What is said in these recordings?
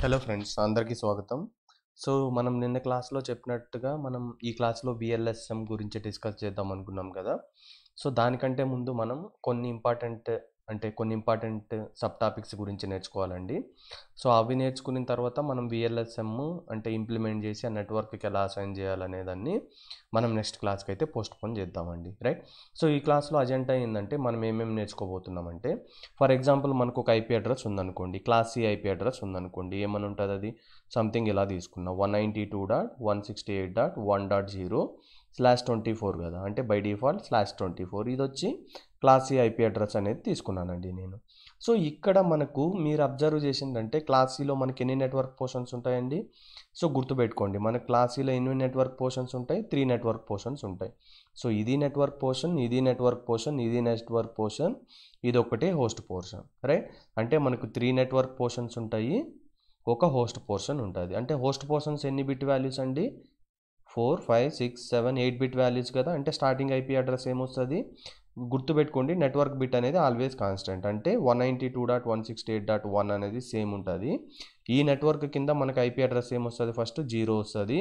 hello friends అందరికీ స్వాగతం so మనం నిన్న క్లాస్లో చెప్పినట్టుగా మనం ఈ క్లాస్లో విఎల్ఎస్ఎం గురించి డిస్కస్ చేద్దాం అనుకున్నాం కదా సో దానికంటే ముందు మనం కొన్ని ఇంపార్టెంట్ అంటే కొన్ని ఇంపార్టెంట్ సబ్ టాపిక్స్ గురించి నేర్చుకోవాలండి సో అవి నేర్చుకున్న తర్వాత మనం విఎల్ఎస్ఎమ్ అంటే ఇంప్లిమెంట్ చేసి ఆ నెట్వర్క్కి ఎలా అసైన్ చేయాలనేదాన్ని మనం నెక్స్ట్ క్లాస్కి అయితే పోస్ట్ పోన్ చేద్దామండి రైట్ సో ఈ క్లాస్లో అజెంటా ఏంటంటే మనం ఏమేమి నేర్చుకోబోతున్నామంటే ఫర్ ఎగ్జాంపుల్ మనకు ఒక ఐపీ అడ్రస్ ఉందనుకోండి క్లాస్ సి ఐపీ అడ్రస్ ఉందనుకోండి ఏమని ఉంటుంది అది సంథింగ్ ఇలా తీసుకున్నాం one ninety two dot one sixty eight dot one dot zero slash twenty four కదా అంటే by default slash twenty four ఇది వచ్చి క్లాస్ ఐపీ అడ్రస్ అనేది తీసుకున్నానండి నేను సో ఇక్కడ మనకు మీరు అబ్జర్వ్ చేసిందంటే క్లాస్ మనకి ఎన్ని నెట్వర్క్ పోర్షన్స్ ఉంటాయండి సో గుర్తుపెట్టుకోండి మన క్లాస్ సిలో ఎన్ని నెట్వర్క్ పోర్షన్స్ ఉంటాయి త్రీ నెట్వర్క్ పోర్షన్స్ ఉంటాయి సో ఇది నెట్వర్క్ పోర్షన్ ఇది నెట్వర్క్ పోర్షన్ ఇది నెట్వర్క్ పోర్షన్ ఇది ఒకటే హోస్ట్ పోర్షన్ రైట్ అంటే మనకు త్రీ నెట్వర్క్ పోర్షన్స్ ఉంటాయి ఒక హోస్ట్ పోర్షన్ ఉంటుంది అంటే హోస్ట్ పోర్షన్స్ ఎన్ని బిట్ వాల్యూస్ అండి four five six seven eight bit values కదా అంటే స్టార్టింగ్ ఐపీ అడ్రస్ ఏమొస్తుంది గుర్తుపెట్టుకోండి నెట్వర్క్ బిట్ అనేది ఆల్వేస్ కాన్స్టెంట్ అంటే one ninety two dot one sixty eight dot one అనేది సేమ్ ఉంటుంది ఈ నెట్వర్క్ కింద మనకు ఐపీ అడ్రస్ ఏమొస్తుంది ఫస్ట్ జీరో వస్తుంది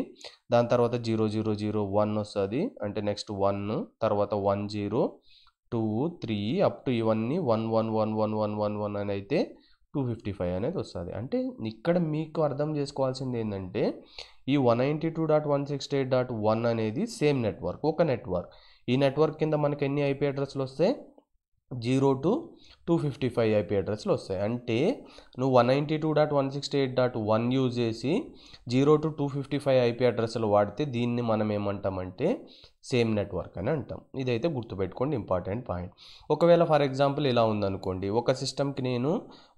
దాని తర్వాత జీరో జీరో జీరో వన్ వస్తుంది అంటే నెక్స్ట్ వన్ తర్వాత one zero two three up to ఇవన్నీ one one one one one one one అని అయితే టూ ఫిఫ్టీ ఫైవ్ అనేది వస్తుంది అంటే ఇక్కడ మీకు అర్థం చేసుకోవాల్సింది ఏంటంటే ఈ one ninety two dot one sixty eight dot one అనేది సేమ్ నెట్వర్క్ ఒక నెట్వర్క్ ఈ నెట్వర్క్ కింద మనకి ఎన్ని ఐపీ అడ్రస్లు వస్తాయి zero to two fifty five IP అడ్రస్లు వస్తాయి అంటే నువ్వు one ninety two dot one sixty eight dot one use చేసి zero to two fifty five IP అడ్రస్లు వాడితే దీన్ని మనం ఏమంటామంటే సేమ్ నెట్వర్క్ అని అంటాం ఇదైతే గుర్తుపెట్టుకోండి ఇంపార్టెంట్ పాయింట్ ఒకవేళ ఫర్ ఎగ్జాంపుల్ ఇలా ఉందనుకోండి ఒక సిస్టమ్కి నేను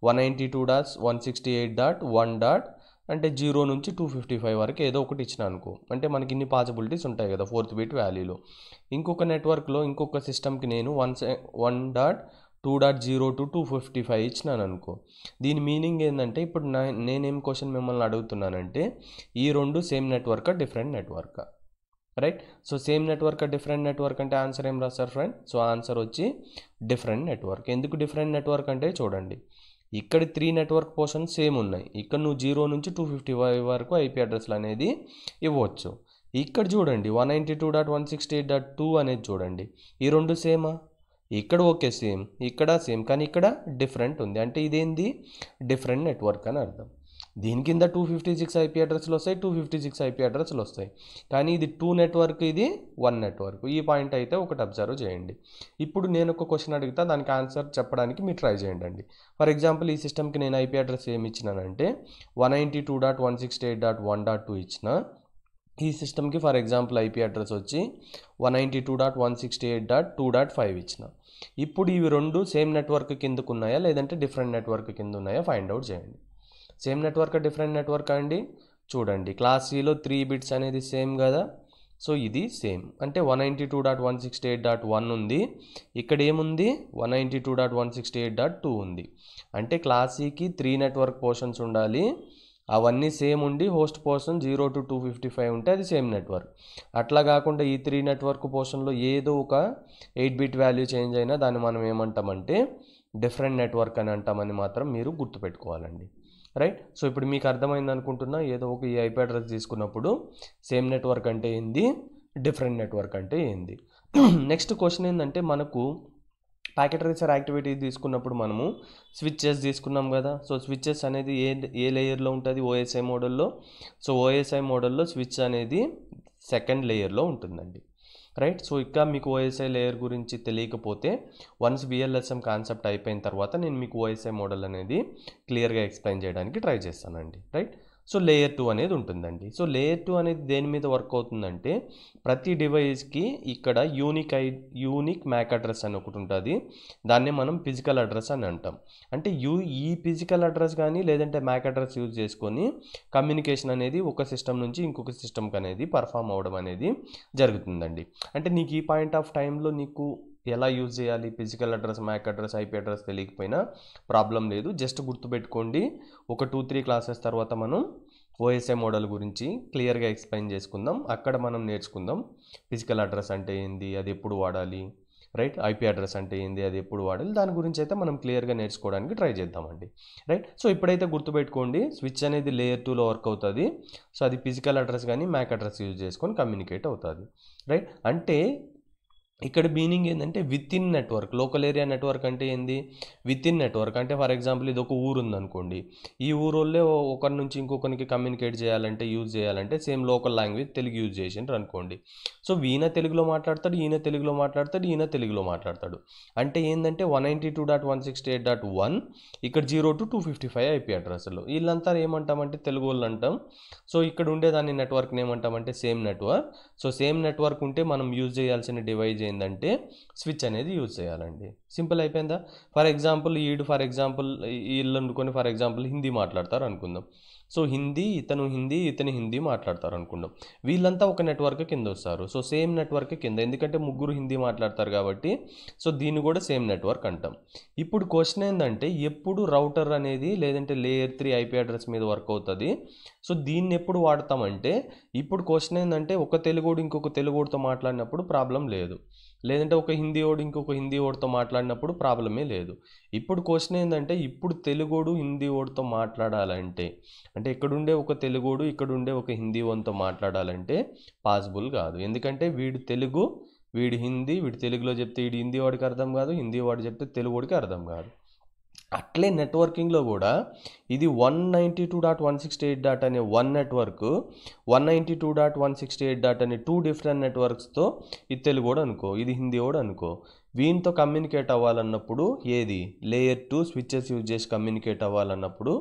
one ninety two dots one sixty eight dot one dot అంటే జీరో నుంచి టూ ఫిఫ్టీ ఫైవ్ వరకు ఏదో ఒకటి ఇచ్చిన అనుకో అంటే మనకి ఇన్ని పాసిబిలిటీస్ ఉంటాయి కదా ఫోర్త్ బీట్ వ్యాలీలో ఇంకొక నెట్వర్క్లో ఇంకొక సిస్టమ్కి నేను one one dot two dot zero to two fifty five ఇచ్చినాను అనుకో దీని మీనింగ్ ఏంటంటే ఇప్పుడు నా నేనేం క్వశ్చన్ మిమ్మల్ని అడుగుతున్నానంటే ఈ రెండు same network different network right so same network different network అంటే ఆన్సర్ ఏం రాస్తారు ఫ్రెండ్ సో ఆన్సర్ వచ్చి డిఫరెంట్ నెట్వర్క్ ఎందుకు డిఫరెంట్ నెట్వర్క్ అంటే చూడండి ఇక్కడ త్రీ నెట్వర్క్ పోర్షన్స్ సేమ్ ఉన్నాయి ఇక్కడ నువ్వు జీరో నుంచి టూ ఫిఫ్టీ ఫైవ్ వరకు ఐపీ అడ్రస్లు అనేది ఇవ్వచ్చు ఇక్కడ చూడండి one ninety two dot one sixty eight dot two అనేది చూడండి ఈ రెండు సేమా ఇక్కడ ఓకే సేమ్ ఇక్కడ సేమ్ కానీ ఇక్కడ డిఫరెంట్ ఉంది అంటే ఇదేంది డిఫరెంట్ నెట్వర్క్ అని అర్థం దీని కింద టూ ఫిఫ్టీ సిక్స్ ఐపీ అడ్రస్లు వస్తాయి టూ ఫిఫ్టీ సిక్స్ ఐపీ అడ్రస్లు వస్తాయి కానీ ఇది టూ నెట్వర్క్ ఇది వన్ నెట్వర్క్ ఈ పాయింట్ అయితే ఒకటి అబ్జర్వ్ చేయండి ఇప్పుడు నేను ఒక క్వశ్చన్ అడిగితే దానికి ఆన్సర్ చెప్పడానికి మీరు ట్రై చేయండి ఫర్ ఎగ్జాంపుల్ ఈ సిస్టమ్కి నేను ఐపీ అడ్రస్ ఏమి ఇచ్చినానంటే one ninety two dot one sixty eight dot one dot two ఇచ్చిన ఈ సిస్టమ్కి ఫర్ ఎగ్జాంపుల్ ఐపీ అడ్రస్ వచ్చి one ninety two dot one sixty eight dot two dot five ఇచ్చిన ఇప్పుడు ఇవి రెండు సేమ్ నెట్వర్క్ కిందకు ఉన్నాయా లేదంటే డిఫరెంట్ నెట్వర్క్ కింద ఉన్నాయా ఫైండ్ అవుట్ చేయండి సేమ్ నెట్వర్క్ డిఫరెంట్ నెట్వర్క్ అండి చూడండి క్లాస్ సిలో త్రీ బిట్స్ అనేది సేమ్ కదా సో ఇది సేమ్ అంటే one ninety two dot one sixty eight dot one ఉంది ఇక్కడ ఏముంది one ninety two dot one sixty eight dot two ఉంది అంటే క్లాసీకి త్రీ నెట్వర్క్ పోర్షన్స్ ఉండాలి అవన్నీ సేమ్ ఉండి host portion zero to two fifty five ఉంటే అది సేమ్ నెట్వర్క్ అట్లా కాకుండా ఈ త్రీ నెట్వర్క్ పోర్షన్లో ఏదో ఒక ఎయిట్ బిట్ వాల్యూ చేంజ్ అయినా దాన్ని మనం ఏమంటామంటే డిఫరెంట్ నెట్వర్క్ అని అంటామని మాత్రం మీరు గుర్తుపెట్టుకోవాలండి రైట్ సో ఇప్పుడు మీకు అర్థమైంది అనుకుంటున్నా ఏదో ఒక ఈ ఐపీ అడ్రస్ తీసుకున్నప్పుడు సేమ్ నెట్వర్క్ అంటే ఏంది డిఫరెంట్ నెట్వర్క్ అంటే ఏంది నెక్స్ట్ క్వశ్చన్ ఏంటంటే మనకు ప్యాకెట్ రేసర్ యాక్టివిటీ తీసుకున్నప్పుడు మనము స్విచ్చెస్ తీసుకున్నాం కదా సో స్విచ్చెస్ అనేది ఏ ఏ లేయర్లో ఉంటుంది ఓఎస్ఐ మోడల్లో సో ఓఎస్ఐ మోడల్లో స్విచ్ అనేది సెకండ్ లేయర్లో ఉంటుందండి రైట్ సో ఇక మీకు ఓఎస్ఐ లేయర్ గురించి తెలియకపోతే వన్స్ విఎల్ఎస్ఎం కాన్సెప్ట్ అయిపోయిన తర్వాత నేను మీకు ఓఎస్ఐ మోడల్ అనేది క్లియర్గా ఎక్స్ప్లెయిన్ చేయడానికి ట్రై చేస్తానండి రైట్ సో లేయర్ టూ అనేది ఉంటుందండి సో లేయర్ టూ అనేది దేని మీద వర్క్ అవుతుందంటే ప్రతి డివైస్కి ఇక్కడ unique I unique MAC address అని ఒకటి ఉంటుంది దాన్నే మనం ఫిజికల్ అడ్రస్ అని అంటాం అంటే యూ ఈ ఫిజికల్ అడ్రస్ కానీ లేదంటే మ్యాక్ అడ్రస్ యూజ్ చేసుకొని కమ్యూనికేషన్ అనేది ఒక సిస్టమ్ నుంచి ఇంకొక సిస్టమ్కి అనేది పర్ఫామ్ అవ్వడం అనేది జరుగుతుందండి అంటే నీకు ఈ పాయింట్ ఆఫ్ టైంలో నీకు ఎలా యూజ్ చేయాలి physical address MAC address IP address తెలియకపోయినా ప్రాబ్లం లేదు జస్ట్ గుర్తుపెట్టుకోండి ఒక టూ త్రీ క్లాసెస్ తర్వాత మనం ఓఎస్ఐ మోడల్ గురించి క్లియర్గా ఎక్స్ప్లెయిన్ చేసుకుందాం అక్కడ మనం నేర్చుకుందాం ఫిజికల్ అడ్రస్ అంటే ఏంది అది ఎప్పుడు వాడాలి రైట్ ఐపీ అడ్రస్ అంటే ఏంది అది ఎప్పుడు వాడాలి దాని గురించి అయితే మనం క్లియర్గా నేర్చుకోవడానికి ట్రై చేద్దామండి రైట్ సో ఇప్పుడైతే గుర్తుపెట్టుకోండి స్విచ్ అనేది లేయర్ టూలో వర్క్ అవుతుంది సో అది ఫిజికల్ అడ్రస్ కానీ మ్యాక్ అడ్రస్ యూజ్ చేసుకొని కమ్యూనికేట్ అవుతుంది రైట్ అంటే ఇక్కడ మీనింగ్ ఏంటంటే within network local area network అంటే ఏంది విత్ ఇన్ నెట్వర్క్ అంటే ఫర్ ఎగ్జాంపుల్ ఇది ఒక ఊరు ఉందనుకోండి ఈ ఊరోళ్ళే ఒకరి నుంచి ఇంకొకరికి కమ్యూనికేట్ చేయాలంటే యూజ్ చేయాలంటే same local language Telugu use చేసిండ్రు అనుకోండి సో ఈయన తెలుగులో మాట్లాడతాడు ఈయన తెలుగులో మాట్లాడతాడు ఈయన తెలుగులో మాట్లాడతాడు అంటే ఏంటంటే one ninety two dot one sixty eight dot one ఇక్కడ zero to two fifty five IP అడ్రస్లు వీళ్ళంతా ఏమంటామంటే తెలుగు వాళ్ళు అంటాం సో ఇక్కడ ఉండే దాని నెట్వర్క్ని ఏమంటామంటే same network so same network ఉంటే మనం యూజ్ చేయాల్సిన డివైజ్ ఏంటంటే స్విచ్ అనేది యూజ్ చేయాలండి సింపుల్ అయిపోయిందా ఫర్ ఎగ్జాంపుల్ ఈడు ఫర్ ఎగ్జాంపుల్ వీళ్ళు అనుకొని ఫర్ ఎగ్జాంపుల్ హిందీ మాట్లాడతారు అనుకుందాం సో హిందీ ఇతను హిందీ ఇతని హిందీ మాట్లాడతారు అనుకుందాం వీళ్ళంతా ఒక నెట్వర్క్ కింద వస్తారు సో సేమ్ నెట్వర్క్ కింద ఎందుకంటే ముగ్గురు హిందీ మాట్లాడతారు కాబట్టి సో దీన్ని కూడా సేమ్ నెట్వర్క్ అంటాం ఇప్పుడు క్వశ్చన్ ఏంటంటే ఎప్పుడు రౌటర్ అనేది లేదంటే లేయర్ త్రీ ఐపీ అడ్రస్ మీద వర్క్ అవుతుంది సో దీన్ని ఎప్పుడు వాడతామంటే ఇప్పుడు క్వశ్చన్ ఏంటంటే ఒక తెలుగుడు ఇంకొక తెలుగుడితో మాట్లాడినప్పుడు ప్రాబ్లం లేదు లేదంటే ఒక హిందీ ఓడు ఇంకొక హిందీ ఓడితో మాట్లాడినప్పుడు ప్రాబ్లమే లేదు ఇప్పుడు క్వశ్చన్ ఏంటంటే ఇప్పుడు తెలుగోడు హిందీ ఓడితో మాట్లాడాలంటే అంటే ఇక్కడుండే ఒక తెలుగోడు ఇక్కడుండే ఒక హిందీ ఓన్తో మాట్లాడాలంటే పాసిబుల్ కాదు ఎందుకంటే వీడు తెలుగు వీడు హిందీ వీడు తెలుగులో చెప్తే వీడు హిందీ వాడికి అర్థం కాదు హిందీ వాడు చెప్తే తెలుగు వాడికి అర్థం కాదు అట్లే నెట్వర్కింగ్లో కూడా ఇది one ninety two dot one sixty eight dot అనే one network one ninety two dot one sixty eight dot అనే టూ డిఫరెంట్ నెట్వర్క్స్తో ఇది తెలుగు కూడా అనుకో ఇది హిందీ కూడా అనుకో వీనితో కమ్యూనికేట్ అవ్వాలన్నప్పుడు ఏది లేయర్ టూ స్విచ్చెస్ యూజ్ చేసి కమ్యూనికేట్ అవ్వాలన్నప్పుడు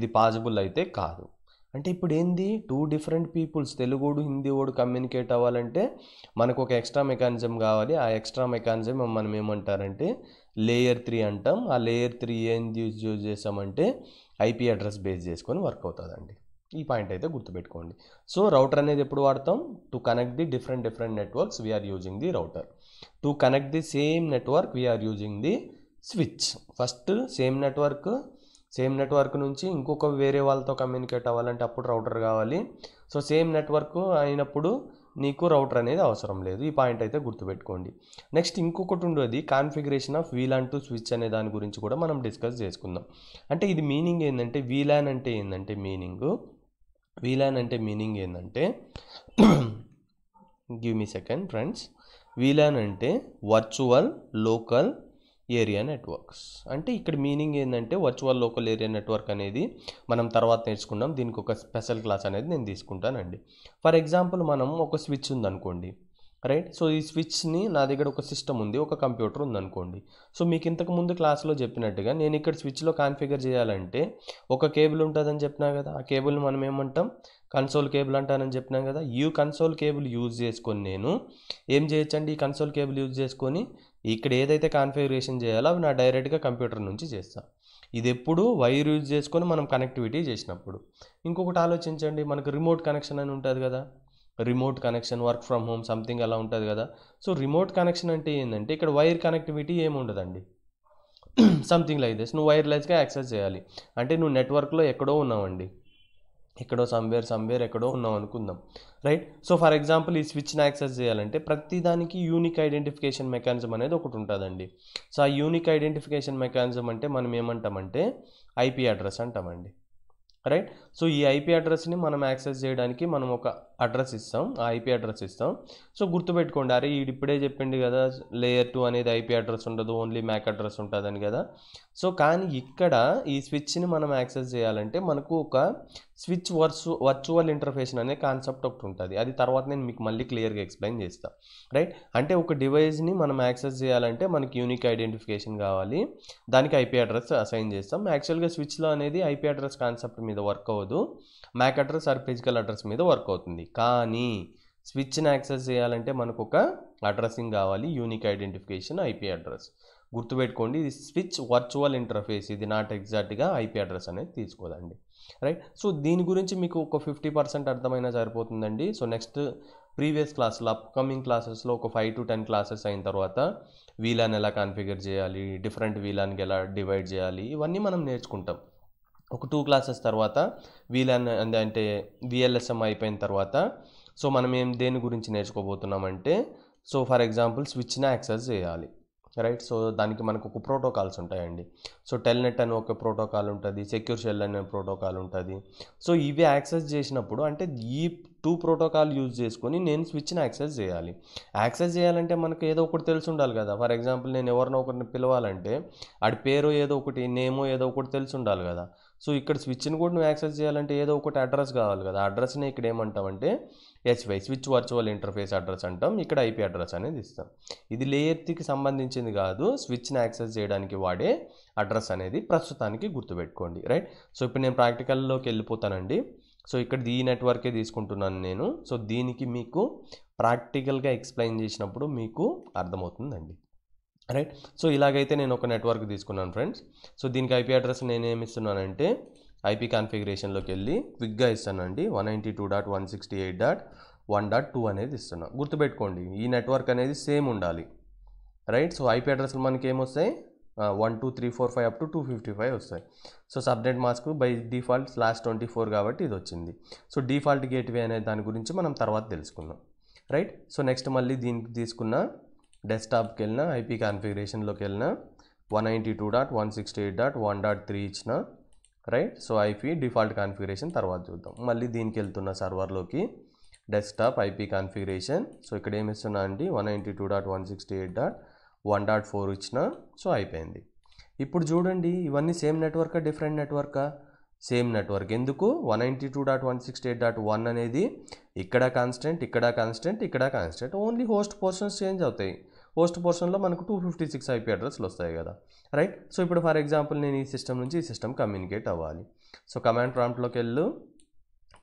ఇది పాసిబుల్ అయితే కాదు అంటే ఇప్పుడు ఏంది టూ డిఫరెంట్ పీపుల్స్ తెలుగుడు హిందీ వాడు కమ్యూనికేట్ అవ్వాలంటే మనకు ఒక ఎక్స్ట్రా మెకానిజం కావాలి ఆ ఎక్స్ట్రా మెకానిజం మనం ఏమంటారంటే లేయర్ త్రీ అంటాం ఆ లేయర్ త్రీ ఏం యూజ్ యూజ్ చేస్తామంటే ఐపీ అడ్రస్ బేస్ చేసుకొని వర్క్ అవుతుందండి ఈ పాయింట్ అయితే గుర్తుపెట్టుకోండి సో రౌటర్ అనేది ఎప్పుడు వాడతాం to connect the different different networks we're using the router to connect the same network we're using the switch first same network same network నుంచి ఇంకొక వేరే వాళ్ళతో కమ్యూనికేట్ అవ్వాలంటే అప్పుడు రౌటర్ కావాలి సో సేమ్ నెట్వర్క్ అయినప్పుడు నీకు రౌటర్ అనేది అవసరం లేదు ఈ పాయింట్ అయితే గుర్తుపెట్టుకోండి నెక్స్ట్ ఇంకొకటి ఉండేది configuration of VLAN to switch అనే దాని గురించి కూడా మనం డిస్కస్ చేసుకుందాం అంటే ఇది మీనింగ్ ఏంటంటే వీలాన్ అంటే ఏంటంటే మీనింగ్ వీలాన్ అంటే మీనింగ్ ఏంటంటే give me second friends VLAN అంటే వర్చువల్ లోకల్ ఏరియా నెట్వర్క్స్ అంటే ఇక్కడ మీనింగ్ ఏంటంటే వర్చువల్ లోకల్ ఏరియా నెట్వర్క్ అనేది మనం తర్వాత నేర్చుకున్నాం దీనికి ఒక స్పెషల్ క్లాస్ అనేది నేను తీసుకుంటానండి ఫర్ ఎగ్జాంపుల్ మనం ఒక స్విచ్ ఉందనుకోండి రైట్ సో ఈ స్విచ్ని నా దగ్గర ఒక సిస్టమ్ ఉంది ఒక కంప్యూటర్ ఉందనుకోండి సో మీకు ఇంతకుముందు క్లాస్లో చెప్పినట్టుగా నేను ఇక్కడ స్విచ్లో కాన్ఫిగర్ చేయాలంటే ఒక కేబుల్ ఉంటుందని చెప్పినా కదా ఆ కేబుల్ మనం ఏమంటాం కన్సోల్ కేబుల్ అంటానని చెప్పినాం కదా ఈ కన్సోల్ కేబుల్ యూజ్ చేసుకొని నేను ఏం చేయొచ్చండి ఈ కన్సోల్ కేబుల్ యూజ్ చేసుకొని ఇక్కడ ఏదైతే కాన్ఫిగరేషన్ చేయాలో అవి నా డైరెక్ట్గా కంప్యూటర్ నుంచి చేస్తాను ఇది ఎప్పుడు వైర్ యూజ్ చేసుకొని మనం కనెక్టివిటీ చేసినప్పుడు ఇంకొకటి ఆలోచించండి మనకు రిమోట్ కనెక్షన్ అని ఉంటుంది కదా remote connection work from home something అలా ఉంటుంది కదా సో రిమోట్ కనెక్షన్ అంటే ఏంటంటే ఇక్కడ వైర్ కనెక్టివిటీ ఏమి ఉండదండి సంథింగ్ లైక్ దిస్ నువ్వు వైర్లెస్గా యాక్సెస్ చేయాలి అంటే నువ్వు నెట్వర్క్లో ఎక్కడో ఉన్నావండి ఎక్కడో సమ్వేర్ సమ్వేర్ ఎక్కడో ఉన్నాం అనుకుందాం రైట్ సో ఫర్ ఎగ్జాంపుల్ ఈ స్విచ్ని యాక్సెస్ చేయాలంటే ప్రతిదానికి యూనిక్ ఐడెంటిఫికేషన్ మెకానిజం అనేది ఒకటి ఉంటుందండి సో ఆ యూనిక్ ఐడెంటిఫికేషన్ మెకానిజం అంటే మనం ఏమంటామంటే ఐపీ అడ్రస్ అంటామండి రైట్ సో ఈ ఐపీ అడ్రస్ని మనం యాక్సెస్ చేయడానికి మనం ఒక అడ్రస్ ఇస్తాం ఆ ఐపీ అడ్రస్ ఇస్తాం సో గుర్తుపెట్టుకోండి అరే వీడు ఇప్పుడే చెప్పిండు కదా లేయర్ టూ అనేది ఐపీ అడ్రస్ ఉండదు ఓన్లీ మ్యాక్ అడ్రస్ ఉంటుందని కదా సో కానీ ఇక్కడ ఈ స్విచ్ని మనం యాక్సెస్ చేయాలంటే మనకు ఒక స్విచ్ వర్సు వర్చువల్ ఇంటర్ఫేస్ అనే కాన్సెప్ట్ ఒకటి ఉంటుంది అది తర్వాత నేను మీకు మళ్ళీ క్లియర్గా ఎక్స్ప్లెయిన్ చేస్తాను రైట్ అంటే ఒక డివైస్ని మనం యాక్సెస్ చేయాలంటే మనకి యూనిక్ ఐడెంటిఫికేషన్ కావాలి దానికి ఐపీ అడ్రస్ అసైన్ చేస్తాం యాక్చువల్గా స్విచ్లో అనేది ఐపీ అడ్రస్ కాన్సెప్ట్ మీద వర్క్ అవ్వదు MAC address or physical address మీద వర్క్ అవుతుంది కానీ స్విచ్ని యాక్సెస్ చేయాలంటే మనకు ఒక అడ్రస్సింగ్ కావాలి యూనిక్ ఐడెంటిఫికేషన్ ఐపీ అడ్రస్ గుర్తుపెట్టుకోండి ఇది స్విచ్ వర్చువల్ ఇంటర్ఫేస్ ఇది నాట్ ఎగ్జాక్ట్గా ఐపీ అడ్రస్ అనేది తీసుకోదండి రైట్ సో దీని గురించి మీకు ఒక ఫిఫ్టీ పర్సెంట్ అర్థమైనా సరిపోతుందండి సో నెక్స్ట్ ప్రీవియస్ క్లాసులో అప్కమింగ్ క్లాసెస్లో ఒక ఫైవ్ టు టెన్ క్లాసెస్ అయిన తర్వాత వీలాన్ ఎలా కాన్ఫిగర్ చేయాలి డిఫరెంట్ వీలాన్కి ఎలా డివైడ్ చేయాలి ఇవన్నీ మనం నేర్చుకుంటాం ఒక టూ క్లాసెస్ తర్వాత వీలన్ అంటే విఎల్ఎస్ఎం అయిపోయిన తర్వాత సో మనం ఏం దేని గురించి నేర్చుకోబోతున్నామంటే సో ఫర్ ఎగ్జాంపుల్ స్విచ్ని యాక్సెస్ చేయాలి రైట్ సో దానికి మనకు ఒక ప్రోటోకాల్స్ ఉంటాయండి సో టెల్నెట్ అని ఒక ప్రోటోకాల్ ఉంటుంది సెక్యూర్ షెల్ అనే ప్రోటోకాల్ ఉంటుంది సో ఇవి యాక్సెస్ చేసినప్పుడు అంటే ఈ టూ ప్రోటోకాల్ యూజ్ చేసుకొని నేను స్విచ్ని యాక్సెస్ చేయాలి యాక్సెస్ చేయాలంటే మనకు ఏదో ఒకటి తెలిసి ఉండాలి కదా ఫర్ ఎగ్జాంపుల్ నేను ఎవరినో ఒకరిని పిలవాలంటే ఆడి పేరు ఏదో ఒకటి నేమో ఏదో ఒకటి తెలిసి ఉండాలి కదా సో ఇక్కడ స్విచ్ని కూడా నువ్వు యాక్సెస్ చేయాలంటే ఏదో ఒకటి అడ్రస్ కావాలి కదా అడ్రస్ని ఇక్కడ ఏమంటామంటే హెచ్వై స్విచ్ వర్చువల్ ఇంటర్ఫేస్ అడ్రస్ అంటాం ఇక్కడ ఐపీ అడ్రస్ అనేది ఇస్తాం ఇది లేయర్ త్రీకి సంబంధించింది కాదు స్విచ్ని యాక్సెస్ చేయడానికి వాడే అడ్రస్ అనేది ప్రస్తుతానికి గుర్తుపెట్టుకోండి రైట్ సో ఇప్పుడు నేను ప్రాక్టికల్లోకి వెళ్ళిపోతానండి సో ఇక్కడ ఈ నెట్వర్కే తీసుకుంటున్నాను నేను సో దీనికి మీకు ప్రాక్టికల్గా ఎక్స్ప్లెయిన్ చేసినప్పుడు మీకు అర్థమవుతుందండి రైట్ సో ఇలాగైతే నేను ఒక నెట్వర్క్ తీసుకున్నాను ఫ్రెండ్స్ సో దీనికి ఐపీ అడ్రస్ ఏమి ఇస్తున్నానంటే ఐపీ కాన్ఫిగరేషన్లోకి వెళ్ళి క్విక్గా ఇస్తానండి one ninety two dot one sixty eight dot one dot two అనేది ఇస్తున్నా గుర్తుపెట్టుకోండి ఈ నెట్వర్క్ అనేది సేమ్ ఉండాలి రైట్ సో ఐపీ అడ్రస్లు మనకి ఏమొస్తాయి one two three four five up to two fifty five వస్తాయి so subnet mask by default slash twenty four కాబట్టి ఇది వచ్చింది సో డిఫాల్ట్ గేట్వే అనే దాని గురించి మనం తర్వాత తెలుసుకుందాం రైట్ సో నెక్స్ట్ మళ్ళీ దీనికి తీసుకున్న డెస్క్టాప్కి వెళ్ళినా ఐపీ కాన్ఫిగరేషన్లోకి వెళ్ళినా one ninety two dot one sixty eight dot one dot three ఇచ్చిన right so IP default configuration తర్వాత చూద్దాం మళ్ళీ దీనికి వెళ్తున్న సర్వర్లోకి డెస్క్టాప్ ఐపీ కాన్ఫిగరేషన్ సో ఇక్కడ ఏమి ఇస్తున్నా అండి one ninety two dot one sixty eight dot one dot four ఇచ్చిన సో అయిపోయింది ఇప్పుడు చూడండి ఇవన్నీ same network different network same network ఎందుకు one ninety two dot one sixty eight dot one అనేది ఇక్కడ కాన్స్టెంట్ ఇక్కడ కాన్స్టెంట్ ఇక్కడ constant only host portions change అవుతాయి పోస్ట్ పోర్షన్లో మనకు టూ ఫిఫ్టీ సిక్స్ ఐపీ అడ్రస్లు వస్తాయి కదా రైట్ సో ఇప్పుడు ఫర్ ఎగ్జాంపుల్ నేను ఈ సిస్టమ్ నుంచి ఈ సిస్టమ్ కమ్యూనికేట్ అవ్వాలి సో కమాండ్ ప్రాంప్ట్లోకి వెళ్ళు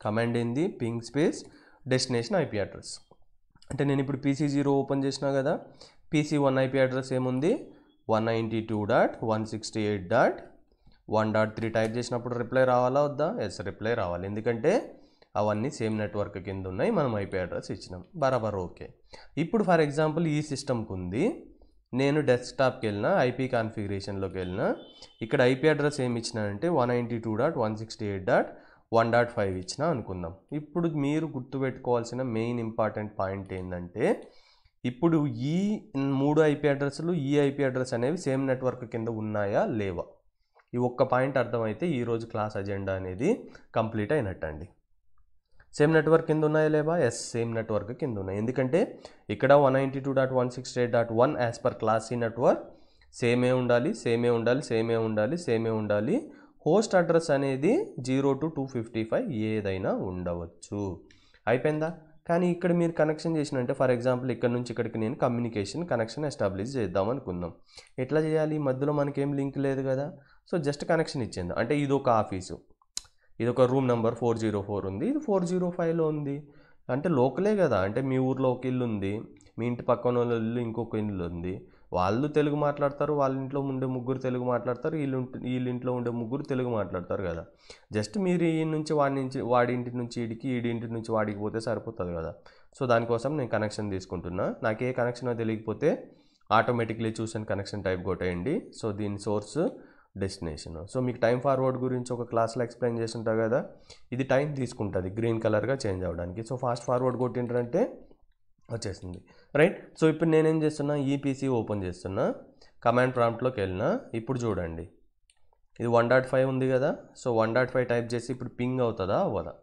కమాండ్ ఏంది ping space destination IP address అంటే నేను ఇప్పుడు పీసీ జీరో ఓపెన్ చేసినా కదా పీసీ వన్ ఐపీ అడ్రస్ ఏముంది one ninety two dot one sixty eight dot one dot three type చేసినప్పుడు రిప్లై రావాలా వద్దా ఎస్ రిప్లై రావాలి ఎందుకంటే అవన్నీ సేమ్ నెట్వర్క్ కింద ఉన్నాయి మనం ఐపీ అడ్రస్ ఇచ్చినాం బరాబర్ ఓకే ఇప్పుడు ఫర్ ఎగ్జాంపుల్ ఈ సిస్టమ్కి ఉంది నేను డెస్క్టాప్కి వెళ్ళిన ఐపీ కాన్ఫిగరేషన్లోకి వెళ్ళిన ఇక్కడ ఐపీ అడ్రస్ ఏమి ఇచ్చినానంటే one ninety two dot one sixty eight dot one dot five ఇచ్చిన అనుకుందాం ఇప్పుడు మీరు గుర్తుపెట్టుకోవాల్సిన మెయిన్ ఇంపార్టెంట్ పాయింట్ ఏంటంటే ఇప్పుడు ఈ మూడు ఐపీ అడ్రస్లు ఈ ఐపీ అడ్రస్ అనేవి సేమ్ నెట్వర్క్ కింద ఉన్నాయా లేవా ఈ ఒక్క పాయింట్ అర్థమైతే ఈరోజు క్లాస్ అజెండా అనేది కంప్లీట్ అయినట్టండి సేమ్ నెట్వర్క్ కింద ఉన్నాయా లేవా ఎస్ సేమ్ నెట్వర్క్ కింద ఉన్నాయి ఎందుకంటే ఇక్కడ one ninety two dot one sixty eight dot one as per class C network సేమే ఉండాలి సేమే ఉండాలి సేమే ఉండాలి సేమే ఉండాలి హోస్ట్ అడ్రస్ అనేది zero to two fifty five ఏదైనా ఉండవచ్చు అయిపోయిందా కానీ ఇక్కడ మీరు కనెక్షన్ చేసినంటే ఫర్ ఎగ్జాంపుల్ ఇక్కడ నుంచి ఇక్కడికి నేను కమ్యూనికేషన్ కనెక్షన్ ఎస్టాబ్లిష్ చేద్దాం అనుకుందాం ఎట్లా చేయాలి మధ్యలో మనకేం లింక్ లేదు కదా సో జస్ట్ కనెక్షన్ ఇచ్చింది అంటే ఇది ఒక ఆఫీసు ఇది ఒక room number four zero four ఉంది ఇది ఫోర్ జీరో ఫైవ్లో ఉంది అంటే లోకలే కదా అంటే మీ ఊర్లో ఒక ఇల్లు ఉంది మీ ఇంటి పక్కన వాళ్ళ ఇల్లు ఇంకొక ఇల్లు ఉంది వాళ్ళు తెలుగు మాట్లాడతారు వాళ్ళ ఇంట్లో ఉండే ముగ్గురు తెలుగు మాట్లాడతారు వీళ్ళు వీళ్ళ ఇంట్లో ఉండే ముగ్గురు తెలుగు మాట్లాడతారు కదా జస్ట్ మీరు ఈ నుంచి వాడి నుంచి వాడి ఇంటి నుంచి ఈడికి ఈడి ఇంటి నుంచి వాడికి పోతే సరిపోతుంది కదా సో దానికోసం నేను కనెక్షన్ తీసుకుంటున్నా నాకు ఏ కనెక్షనో తెలియకపోతే ఆటోమేటిక్లీ చూసిన కనెక్షన్ టైప్ కొట్టేయండి సో దీని సోర్స్ డెస్టినేషన్ సో మీకు టైం ఫార్వర్డ్ గురించి ఒక క్లాస్లో ఎక్స్ప్లెయిన్ చేసి ఉంటావు కదా ఇది టైం తీసుకుంటుంది గ్రీన్ కలర్గా చేంజ్ అవ్వడానికి సో ఫాస్ట్ ఫార్వర్డ్ కొట్టింటారంటే వచ్చేసింది రైట్ సో ఇప్పుడు నేనేం చేస్తున్నా ఈపీసీ ఓపెన్ చేస్తున్నా కమాండ్ ప్రాంప్ట్లోకి వెళ్ళినా ఇప్పుడు చూడండి ఇది వన్ డాట్ ఫైవ్ ఉంది కదా so one dot five type చేసి ఇప్పుడు పింగ్ అవుతుందా అవ్వదా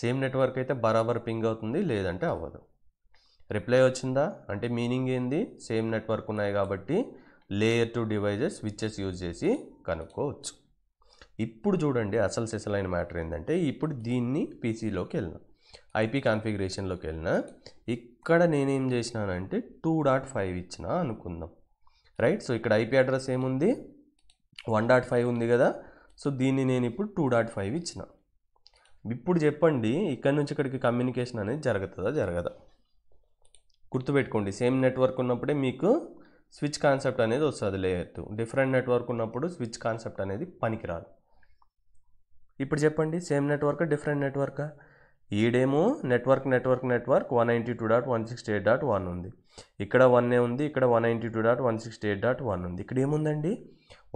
సేమ్ నెట్వర్క్ అయితే బరాబర్ పింగ్ అవుతుంది లేదంటే అవ్వదు రిప్లై వచ్చిందా అంటే మీనింగ్ ఏంది సేమ్ నెట్వర్క్ ఉన్నాయి కాబట్టి layer two devices switches use చేసి కనుక్కోవచ్చు ఇప్పుడు చూడండి అసలు సెసలైన మ్యాటర్ ఏంటంటే ఇప్పుడు దీన్ని పీసీలోకి వెళ్ళిన ఐపీ కాన్ఫిగరేషన్లోకి వెళ్ళిన ఇక్కడ నేనేం చేసినానంటే టూ డాట్ ఫైవ్ ఇచ్చిన అనుకుందాం రైట్ సో ఇక్కడ ఐపీ అడ్రస్ ఏముంది వన్ డాట్ ఫైవ్ ఉంది కదా సో దీన్ని నేను ఇప్పుడు టూ డాట్ ఫైవ్ ఇచ్చిన ఇప్పుడు చెప్పండి ఇక్కడ నుంచి ఇక్కడికి కమ్యూనికేషన్ అనేది జరుగుతుందా జరగదా గుర్తుపెట్టుకోండి సేమ్ నెట్వర్క్ ఉన్నప్పుడే మీకు స్విచ్ కాన్సెప్ట్ అనేది వస్తుంది లేయర్ టూ డిఫరెంట్ నెట్వర్క్ ఉన్నప్పుడు స్విచ్ కాన్సెప్ట్ అనేది పనికిరాదు ఇప్పుడు చెప్పండి సేమ్ నెట్వర్క్ డిఫరెంట్ నెట్వర్క్ ఈడేమో network network network one ninety two dot one sixty eight dot one ఉంది ఇక్కడ వన్ ఏ ఉంది ఇక్కడ one ninety two dot one sixty eight dot one ఉంది ఇక్కడ ఏముందండి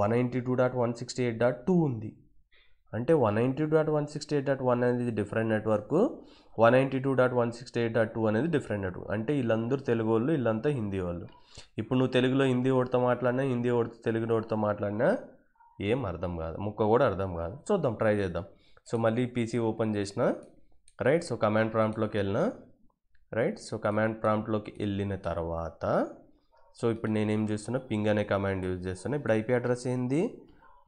one ninety two dot one sixty eight dot two ఉంది అంటే one ninety two dot one sixty eight dot one అనేది different network one ninety two dot one sixty eight dot two అనేది different network అంటే వీళ్ళందరూ తెలుగు వాళ్ళు వీళ్ళంతా హిందీ వాళ్ళు ఇప్పుడు నువ్వు తెలుగులో హిందీ ఓడితో మాట్లాడినా హిందీ ఓడితే తెలుగు ఓడితో మాట్లాడినా ఏం అర్థం కాదు ముక్క కూడా అర్థం కాదు చూద్దాం ట్రై చేద్దాం సో మళ్ళీ పీసీ ఓపెన్ చేసిన రైట్ సో కమాండ్ ప్రాంప్ట్లోకి వెళ్ళిన రైట్ సో కమాండ్ ప్రాంప్ట్లోకి వెళ్ళిన తర్వాత సో ఇప్పుడు నేనేం చేస్తున్నా పింగ్ అనే కమాండ్ యూజ్ చేస్తున్నా ఇప్పుడు ఐపీ అడ్రస్ ఏంది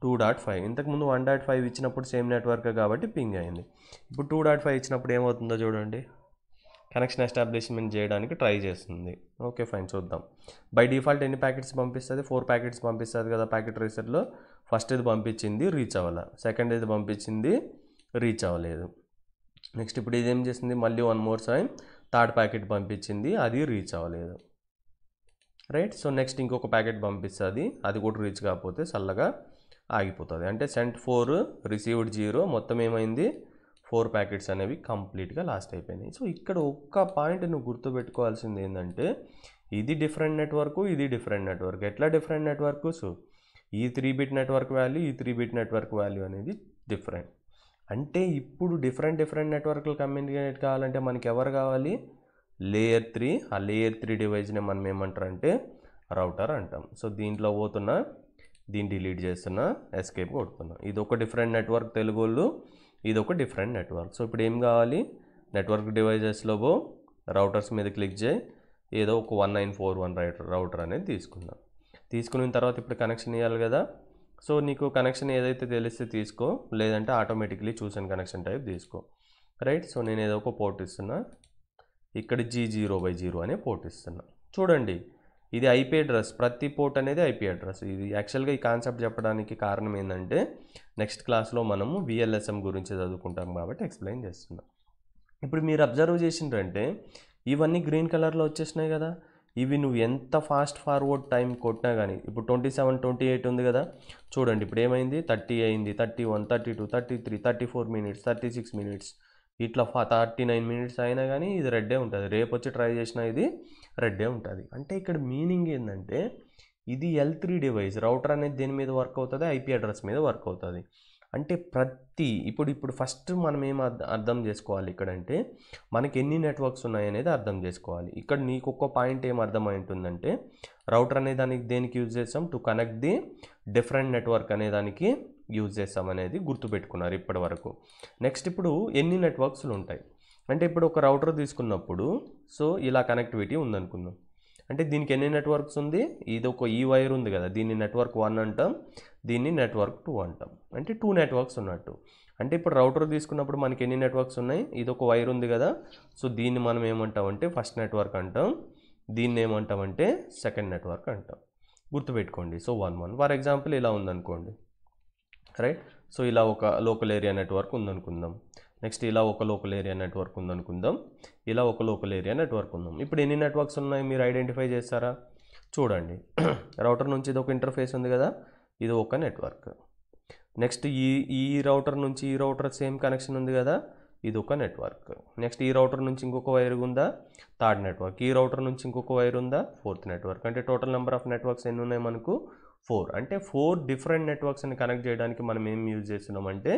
టూ డాట్ ఫైవ్ ఇంతకుముందు వన్ డాట్ ఫైవ్ ఇచ్చినప్పుడు సేమ్ నెట్వర్క్ కాబట్టి పింగ్ అయింది ఇప్పుడు టూ డాట్ ఫైవ్ ఇచ్చినప్పుడు ఏమవుతుందో చూడండి కనెక్షన్ ఎస్టాబ్లిష్మెంట్ చేయడానికి ట్రై చేస్తుంది ఓకే ఫైన్ చూద్దాం బై డిఫాల్ట్ ఎన్ని ప్యాకెట్స్ పంపిస్తుంది ఫోర్ ప్యాకెట్స్ పంపిస్తుంది కదా ప్యాకెట్ రీసెట్లో ఫస్ట్ ఇది పంపించింది రీచ్ అవ్వాల సెకండ్ ఇది పంపించింది రీచ్ అవ్వలేదు నెక్స్ట్ ఇప్పుడు ఇదేం చేసింది మళ్ళీ one more sign third packet పంపించింది అది రీచ్ అవ్వలేదు రైట్ సో నెక్స్ట్ ఇంకొక ప్యాకెట్ పంపిస్తుంది అది కూడా రీచ్ కాకపోతే చల్లగా ఆగిపోతుంది అంటే సెంట్ ఫోర్ రిసీవ్డ్ జీరో మొత్తం ఏమైంది ఫోర్ ప్యాకెట్స్ అనేవి కంప్లీట్గా లాస్ట్ అయిపోయినాయి సో ఇక్కడ ఒక్క పాయింట్ నువ్వు గుర్తుపెట్టుకోవాల్సింది ఏంటంటే ఇది డిఫరెంట్ నెట్వర్క్ ఇది డిఫరెంట్ నెట్వర్క్ ఎట్లా డిఫరెంట్ నెట్వర్క్ సో ఈ త్రీ బిట్ నెట్వర్క్ వాల్యూ ఈ త్రీ బిట్ నెట్వర్క్ వాల్యూ అనేది డిఫరెంట్ అంటే ఇప్పుడు డిఫరెంట్ డిఫరెంట్ నెట్వర్క్లు కమ్యూనికేట్ కావాలంటే మనకి ఎవరు కావాలి లేయర్ త్రీ ఆ లేయర్ త్రీ డివైజ్ని మనం ఏమంటారంటే రౌటర్ అంటాం సో దీంట్లో పోతున్న దీన్ని డిలీట్ చేస్తున్నా ఎస్కేప్ కొడుతున్నా ఇది ఒక డిఫరెంట్ నెట్వర్క్ తెలుగు వాళ్ళు ఇది ఒక డిఫరెంట్ నెట్వర్క్ సో ఇప్పుడు ఏం కావాలి నెట్వర్క్ డివైజెస్లో పో రౌటర్స్ మీద క్లిక్ చేయి ఏదో ఒక one nine four one writer router అనేది తీసుకుందాం తీసుకున్న తర్వాత ఇప్పుడు కనెక్షన్ ఇవ్వాలి కదా సో నీకు కనెక్షన్ ఏదైతే తెలిస్తే తీసుకో లేదంటే ఆటోమేటిక్లీ చూసిన కనెక్షన్ టైప్ తీసుకో రైట్ సో నేను ఏదో ఒక పోర్ట్ ఇస్తున్నా ఇక్కడ జీ జీరో బై జీరో అనే పోర్ట్ ఇస్తున్నా చూడండి ఇది ఐపీ అడ్రస్ ప్రతి పోర్ట్ అనేది ఐపీ అడ్రస్ ఇది యాక్చువల్గా ఈ కాన్సెప్ట్ చెప్పడానికి కారణం ఏంటంటే నెక్స్ట్ క్లాస్లో మనము విఎల్ఎస్ఎం గురించి చదువుకుంటాం కాబట్టి ఎక్స్ప్లెయిన్ చేస్తున్నాం ఇప్పుడు మీరు అబ్జర్వ్ చేసినారంటే ఇవన్నీ గ్రీన్ కలర్లో వచ్చేసినాయి కదా ఇవి నువ్వు ఎంత ఫాస్ట్ ఫార్వర్డ్ టైం కొట్టినా కానీ ఇప్పుడు ట్వంటీ సెవెన్ ట్వంటీ ఎయిట్ ఉంది కదా చూడండి ఇప్పుడు ఏమైంది థర్టీ అయింది thirty one thirty two thirty three thirty four minutes thirty six minutes ఇట్లా ఫా థర్టీ నైన్ మినిట్స్ అయినా కానీ ఇది రెడ్డే ఉంటుంది రేపు వచ్చి ట్రై చేసినా ఇది రెడ్డే ఉంటుంది అంటే ఇక్కడ మీనింగ్ ఏంటంటే ఇది ఎల్ త్రీ డివైస్ రౌటర్ అనేది దేని మీద వర్క్ అవుతుంది ఐపీ అడ్రస్ మీద వర్క్ అవుతుంది అంటే ప్రతి ఇప్పుడు ఇప్పుడు ఫస్ట్ మనం ఏం అర్థం చేసుకోవాలి ఇక్కడంటే మనకి ఎన్ని నెట్వర్క్స్ ఉన్నాయనేది అర్థం చేసుకోవాలి ఇక్కడ నీకు ఒక్క పాయింట్ ఏం అర్థమై ఉంటుందంటే రౌటర్ అనే దానికి దేనికి యూజ్ చేస్తాం to connect the different network అనే దానికి యూజ్ చేస్తాం అనేది గుర్తుపెట్టుకున్నారు ఇప్పటి వరకు నెక్స్ట్ ఇప్పుడు ఎన్ని నెట్వర్క్స్లు ఉంటాయి అంటే ఇప్పుడు ఒక రౌటర్ తీసుకున్నప్పుడు సో ఇలా కనెక్టివిటీ ఉందనుకుందాం అంటే దీనికి ఎన్ని నెట్వర్క్స్ ఉంది ఇది ఒక ఈ వైర్ ఉంది కదా దీన్ని నెట్వర్క్ వన్ అంటాం దీన్ని నెట్వర్క్ టూ అంటాం అంటే టూ నెట్వర్క్స్ ఉన్నట్టు అంటే ఇప్పుడు రౌటర్ తీసుకున్నప్పుడు మనకి ఎన్ని నెట్వర్క్స్ ఉన్నాయి ఇది ఒక వైర్ ఉంది కదా సో దీన్ని మనం ఏమంటాం అంటే ఫస్ట్ నెట్వర్క్ అంటాం దీన్ని ఏమంటాం అంటే సెకండ్ నెట్వర్క్ అంటాం గుర్తుపెట్టుకోండి so one one for example ఇలా ఉందనుకోండి రైట్ సో ఇలా ఒక లోకల్ ఏరియా నెట్వర్క్ ఉందనుకుందాం నెక్స్ట్ ఇలా ఒక లోకల్ ఏరియా నెట్వర్క్ ఉందనుకుందాం ఇలా ఒక లోకల్ ఏరియా నెట్వర్క్ ఉందాం ఇప్పుడు ఎన్ని నెట్వర్క్స్ ఉన్నాయి మీరు ఐడెంటిఫై చేస్తారా చూడండి రౌటర్ నుంచి ఇది ఒక ఇంటర్ఫేస్ ఉంది కదా ఇది ఒక నెట్వర్క్ నెక్స్ట్ ఈ ఈ రౌటర్ నుంచి ఈ రౌటర్ సేమ్ కనెక్షన్ ఉంది కదా ఇది ఒక నెట్వర్క్ నెక్స్ట్ ఈ రౌటర్ నుంచి ఇంకొక వైర్ ఉందా థర్డ్ నెట్వర్క్ ఈ రౌటర్ నుంచి ఇంకొక వైర్ ఉందా ఫోర్త్ నెట్వర్క్ అంటే టోటల్ నెంబర్ ఆఫ్ నెట్వర్క్స్ ఎన్ని ఉన్నాయి మనకు ఫోర్ అంటే ఫోర్ డిఫరెంట్ నెట్వర్క్స్ని కనెక్ట్ చేయడానికి మనం ఏం యూజ్ చేస్తున్నాం అంటే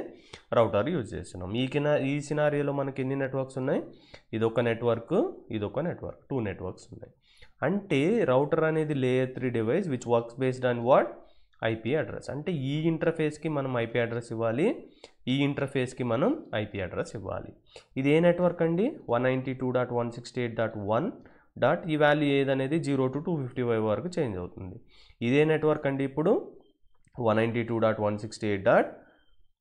రౌటర్ యూజ్ చేస్తున్నాం ఈ కిన ఈ సినారియోలో మనకి ఎన్ని నెట్వర్క్స్ ఉన్నాయి ఇదొక నెట్వర్క్ ఇదొక నెట్వర్క్ టూ నెట్వర్క్స్ ఉన్నాయి అంటే రౌటర్ అనేది layer three device which works based on what IP address అంటే ఈ ఇంటర్ఫేస్కి మనం ఐపీ అడ్రస్ ఇవ్వాలి ఈ ఇంటర్ఫేస్కి మనం ఐపీ అడ్రస్ ఇవ్వాలి ఇది ఏ నెట్వర్క్ అండి one ninety two dot one sixty eight dot one dot ఈ వాల్యూ ఏదనేది zero to two fifty five వరకు చేంజ్ అవుతుంది ఇదే నెట్వర్క్ అండి ఇప్పుడు one ninety two dot one sixty eight dot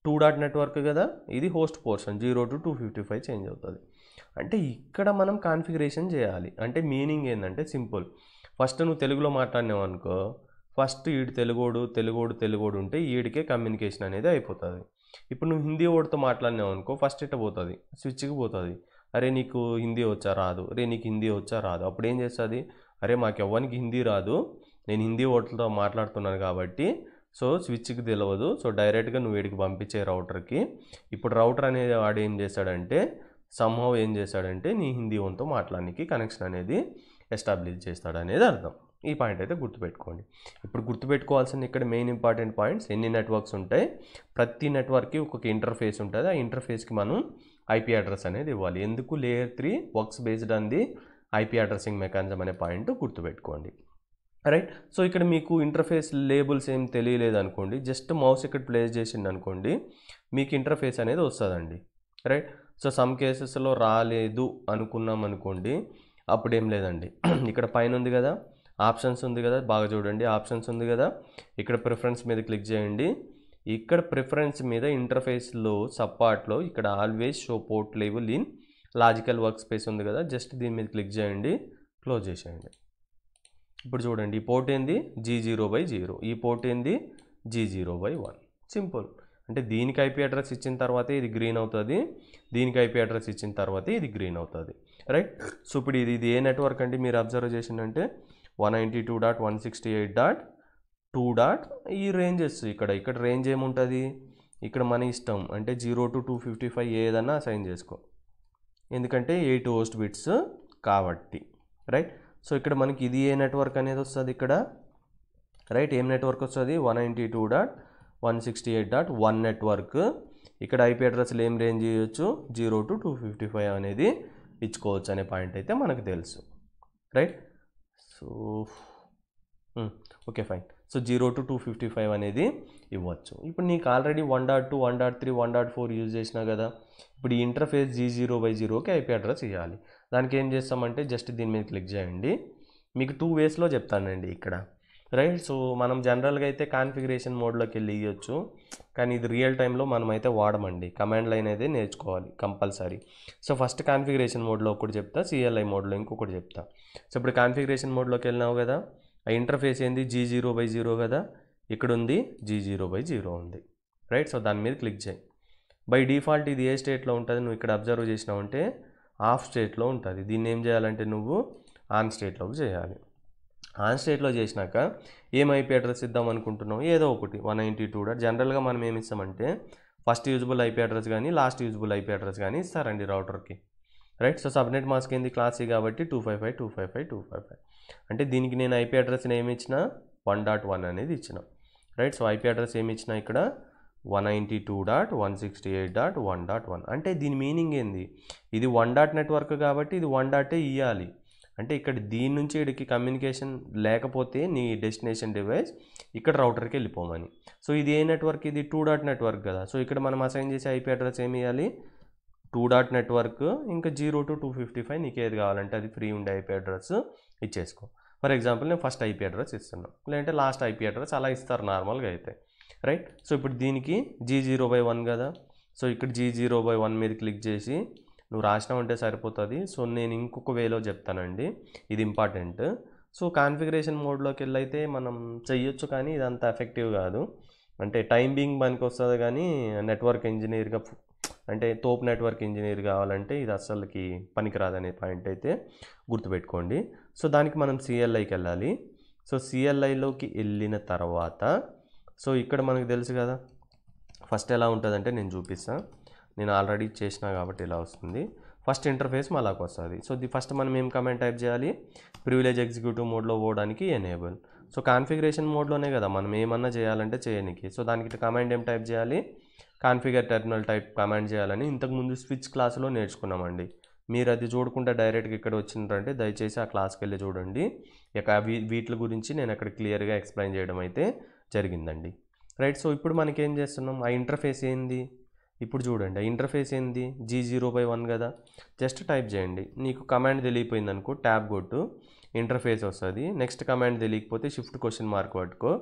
two dot network కదా ఇది host portion zero to two fifty five change అవుతుంది అంటే ఇక్కడ మనం కాన్ఫిగరేషన్ చేయాలి అంటే మీనింగ్ ఏంటంటే సింపుల్ ఫస్ట్ నువ్వు తెలుగులో మాట్లాడినావు అనుకో ఫస్ట్ ఈడు తెలుగోడు తెలుగోడు తెలుగోడు ఉంటే ఈడికే కమ్యూనికేషన్ అనేది అయిపోతుంది ఇప్పుడు నువ్వు హిందీ ఓడితో మాట్లాడినావు అనుకో ఫస్ట్ ఇట్ట పోతుంది స్విచ్కి పోతుంది అరే నీకు హిందీ వచ్చా రాదు అరే నీకు హిందీ వచ్చా రాదు అప్పుడు ఏం చేస్తుంది అరే మాకు ఎవ్వరికి హిందీ రాదు నేను హిందీ ఓట్లతో మాట్లాడుతున్నాను కాబట్టి సో స్విచ్కి తెలియదు సో డైరెక్ట్గా నువ్వు వీడికి పంపించే రౌటర్కి ఇప్పుడు రౌటర్ అనే వాడు ఏం చేశాడంటే సంహవ్ ఏం చేశాడంటే నీ హిందీ ఓన్తో మాట్లాడడానికి కనెక్షన్ అనేది ఎస్టాబ్లిష్ చేస్తాడు అనేది అర్థం ఈ పాయింట్ అయితే గుర్తుపెట్టుకోండి ఇప్పుడు గుర్తుపెట్టుకోవాల్సిన ఇక్కడ మెయిన్ ఇంపార్టెంట్ పాయింట్స్ ఎన్ని నెట్వర్క్స్ ఉంటాయి ప్రతి నెట్వర్క్కి ఒక్కొక్క ఇంటర్ఫేస్ ఉంటుంది ఆ ఇంటర్ఫేస్కి మనం ఐపీ అడ్రస్ అనేది ఇవ్వాలి ఎందుకు లేయర్ త్రీ వర్క్స్ బేస్డ్ అంది ది ఐపీ అడ్రసింగ్ మెకానిజం అనే పాయింట్ గుర్తుపెట్టుకోండి రైట్ సో ఇక్కడ మీకు ఇంటర్ఫేస్ లేబుల్స్ ఏం తెలియలేదు అనుకోండి జస్ట్ మౌస్ ఇక్కడ ప్లేస్ చేసింది అనుకోండి మీకు ఇంటర్ఫేస్ అనేది వస్తుందండి రైట్ సో సమ్ కేసెస్లో రాలేదు అనుకున్నాం అనుకోండి అప్పుడు ఏం లేదండి ఇక్కడ పైన ఉంది కదా ఆప్షన్స్ ఉంది కదా బాగా చూడండి ఆప్షన్స్ ఉంది కదా ఇక్కడ ప్రిఫరెన్స్ మీద క్లిక్ చేయండి ఇక్కడ ప్రిఫరెన్స్ మీద ఇంటర్ఫేస్లో సపార్ట్లో ఇక్కడ always show port label in logical work space ఉంది కదా జస్ట్ దీని మీద క్లిక్ చేయండి క్లోజ్ చేసేయండి ఇప్పుడు చూడండి ఈ పోర్ట్ ఏంది జీ జీరో బై జీరో ఈ పోర్ట్ ఏంది G zero by one simple అంటే దీనికి ఐపీ అడ్రస్ ఇచ్చిన తర్వాతే ఇది గ్రీన్ అవుతుంది దీనికి ఐపీ అడ్రస్ ఇచ్చిన తర్వాతే ఇది గ్రీన్ అవుతుంది రైట్ సో ఇప్పుడు ఇది ఇది ఏ నెట్వర్క్ అండి మీరు అబ్జర్వ్ చేసిందంటే one ninety two dot one sixty eight dot two dot ఈ రేంజెస్ ఇక్కడ ఇక్కడ రేంజ్ ఏముంటుంది ఇక్కడ మన ఇష్టం అంటే zero to two fifty five ఏదన్నా అసైన్ చేసుకో ఎందుకంటే ఎయిట్ హోస్ట్ బిట్స్ కాబట్టి రైట్ సో ఇక్కడ మనకి ఇది ఏ నెట్వర్క్ అనేది వస్తుంది ఇక్కడ రైట్ ఏం నెట్వర్క్ వస్తుంది one ninety two dot one sixty eight dot one network ఇక్కడ ఐపీ అడ్రస్లు ఏం రేంజ్ చేయొచ్చు zero to two fifty five అనేది ఇచ్చుకోవచ్చు అనే పాయింట్ అయితే మనకు తెలుసు right so okay fine so zero to two fifty five అనేది ఇవ్వచ్చు ఇప్పుడు నీకు already one dot two one dot three one dot four use చేసినా కదా ఇప్పుడు ఈ ఇంటర్ఫేస్ జీ జీరో బై జీరోకి ఐపీ అడ్రస్ ఇవ్వాలి దానికి ఏం చేస్తామంటే జస్ట్ దీని మీద క్లిక్ చేయండి మీకు టూ వేస్లో చెప్తానండి ఇక్కడ రైట్ సో మనం జనరల్గా అయితే కాన్ఫిగరేషన్ మోడ్లోకి వెళ్ళి ఇవ్వచ్చు కానీ ఇది రియల్ టైంలో మనమైతే వాడమండి కమాండ్ లైన్ అయితే నేర్చుకోవాలి కంపల్సరీ సో ఫస్ట్ కాన్ఫిగరేషన్ మోడ్లో ఒకటి చెప్తా సిఎల్ఐ మోడ్లో ఇంకొకటి చెప్తా సో ఇప్పుడు కాన్ఫిగరేషన్ మోడ్లోకి వెళ్ళినావు కదా ఆ ఇంటర్ఫేస్ ఏంది జీ జీరో బై జీరో కదా ఇక్కడ ఉంది జీ జీరో బై జీరో ఉంది రైట్ సో దాని మీద క్లిక్ చేయి బై డిఫాల్ట్ ఇది ఏ స్టేట్లో ఉంటుంది నువ్వు ఇక్కడ అబ్జర్వ్ చేసినావంటే ఆఫ్ స్టేట్లో ఉంటుంది దీన్ని ఏం చేయాలంటే నువ్వు ఆన్ స్టేట్లోకి చేయాలి ఆన్ స్టేట్లో చేసినాక ఏం ఐపీ అడ్రస్ ఇద్దాం అనుకుంటున్నావు ఏదో ఒకటి వన్ నైంటీ టూ డాట్ జనరల్గా మనం ఏమి ఇస్తామంటే ఫస్ట్ యూజబుల్ ఐపీ అడ్రస్ కానీ లాస్ట్ యూజబుల్ ఐపీ అడ్రస్ కానీ ఇస్తారండి రౌటర్కి రైట్ సో సబ్నెట్ మాస్క్ ఏంది క్లాసీ కాబట్టి two five five two five five two five five అంటే దీనికి నేను ఐపీ అడ్రస్ ఏమి ఇచ్చిన వన్ డాట్ వన్ అనేది ఇచ్చిన రైట్ సో ఐపీ అడ్రస్ ఏమి ఇచ్చిన ఇక్కడ one ninety two dot one sixty eight dot one dot one అంటే దీని మీనింగ్ ఏంది ఇది వన్ డాట్ నెట్వర్క్ కాబట్టి ఇది వన్ డాటే ఇవ్వాలి అంటే ఇక్కడ దీని నుంచి ఇక్కడికి కమ్యూనికేషన్ లేకపోతే నీ డెస్టినేషన్ డివైస్ ఇక్కడ రౌటర్కి వెళ్ళిపోమని సో ఇది ఏ నెట్వర్క్ ఇది టూ డాట్ నెట్వర్క్ కదా సో ఇక్కడ మనం అసైన్ చేసే ఐపీ అడ్రస్ ఏమి ఇవ్వాలి టూ డాట్ నెట్వర్క్ ఇంకా zero to two fifty five నీకు ఏది కావాలంటే అది ఫ్రీ ఉండే ఐపీ అడ్రస్ ఇచ్చేసుకో ఫర్ ఎగ్జాంపుల్ నేను ఫస్ట్ ఐపీ అడ్రస్ ఇస్తున్నాను లేదంటే లాస్ట్ ఐపీ అడ్రస్ అలా ఇస్తారు నార్మల్గా అయితే రైట్ సో ఇప్పుడు దీనికి జీ జీరో బై వన్ కదా సో ఇక్కడ జీ జీరో బై వన్ మీద క్లిక్ చేసి నువ్వు రాసినావంటే సరిపోతుంది సో నేను ఇంకొక వేలో చెప్తానండి ఇది ఇంపార్టెంట్ సో కాన్ఫిగరేషన్ మోడ్లోకి వెళ్ళైతే మనం చెయ్యొచ్చు కానీ ఇది అంత ఎఫెక్టివ్ కాదు అంటే టైం బీయింగ్ పనికి వస్తుంది కానీ నెట్వర్క్ ఇంజనీర్గా అంటే తోప్ నెట్వర్క్ ఇంజనీర్ కావాలంటే ఇది అస్సలకి పనికిరాదనే పాయింట్ అయితే గుర్తుపెట్టుకోండి సో దానికి మనం సిఎల్ఐకి వెళ్ళాలి సో సిఎల్ఐలోకి వెళ్ళిన తర్వాత సో ఇక్కడ మనకు తెలుసు కదా ఫస్ట్ ఎలా ఉంటుందంటే నేను చూపిస్తాను నేను ఆల్రెడీ చేసిన కాబట్టి ఇలా వస్తుంది ఫస్ట్ ఇంటర్ఫేస్ మళ్ళాకి వస్తుంది సో ది ఫస్ట్ మనం ఏం కమెంట్ టైప్ చేయాలి ప్రివిలేజ్ ఎగ్జిక్యూటివ్ మోడ్లో పోవడానికి ఎనేబుల్ సో కాన్ఫిగరేషన్ మోడ్లోనే కదా మనం ఏమన్నా చేయాలంటే చేయనికి సో దానికి కమెంట్ ఏం టైప్ చేయాలి కాన్ఫిగర్ టెర్మినల్ టైప్ కమాండ్ చేయాలని ఇంతకుముందు స్విచ్ క్లాస్లో నేర్చుకున్నామండి మీరు అది చూడకుండా డైరెక్ట్గా ఇక్కడ వచ్చినారంటే దయచేసి ఆ క్లాస్కి వెళ్ళి చూడండి ఇక వీ వీటి గురించి నేను అక్కడ క్లియర్గా ఎక్స్ప్లెయిన్ చేయడం అయితే జరిగిందండి రైట్ సో ఇప్పుడు మనకేం చేస్తున్నాం ఆ ఇంటర్ఫేస్ ఏంది ఇప్పుడు చూడండి ఆ ఇంటర్ఫేస్ ఏంది జీ జీరో బై వన్ కదా జస్ట్ టైప్ చేయండి నీకు కమాండ్ తెలియపోయింది అనుకో ట్యాబ్ కొట్టు ఇంటర్ఫేస్ వస్తుంది నెక్స్ట్ కమాండ్ తెలియకపోతే షిఫ్ట్ క్వశ్చన్ మార్క్ పట్టుకో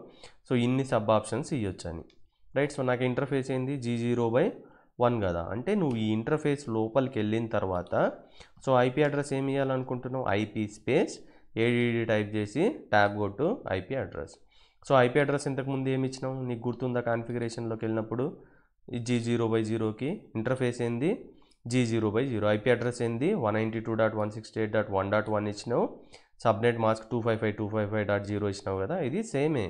సో ఇన్ని సబ్ ఆప్షన్స్ ఇవ్వచ్చు అని రైట్ సో నాకు ఇంటర్ఫేస్ ఏంది జీ జీరో బై వన్ కదా అంటే నువ్వు ఈ ఇంటర్ఫేస్ లోపలికి వెళ్ళిన తర్వాత సో ఐపీ అడ్రస్ ఏమి ఇవ్వాలనుకుంటున్నావు ఐపీ స్పేస్ ఏడీడీ టైప్ చేసి ట్యాబ్ కొట్టు IP address so IP address ఇంతకుముందు ఏమి ఇచ్చినావు నీకు గుర్తుందా కాన్ఫిగరేషన్లోకి వెళ్ళినప్పుడు జీ జీరో బై జీరోకి ఇంటర్ఫేస్ ఏంది G zero by zero IP address ఏంది one ninety two dot one sixty eight dot one dot one ఇచ్చినావు subnet mask two five five two five five dot zero ఇచ్చినావు కదా ఇది సేమే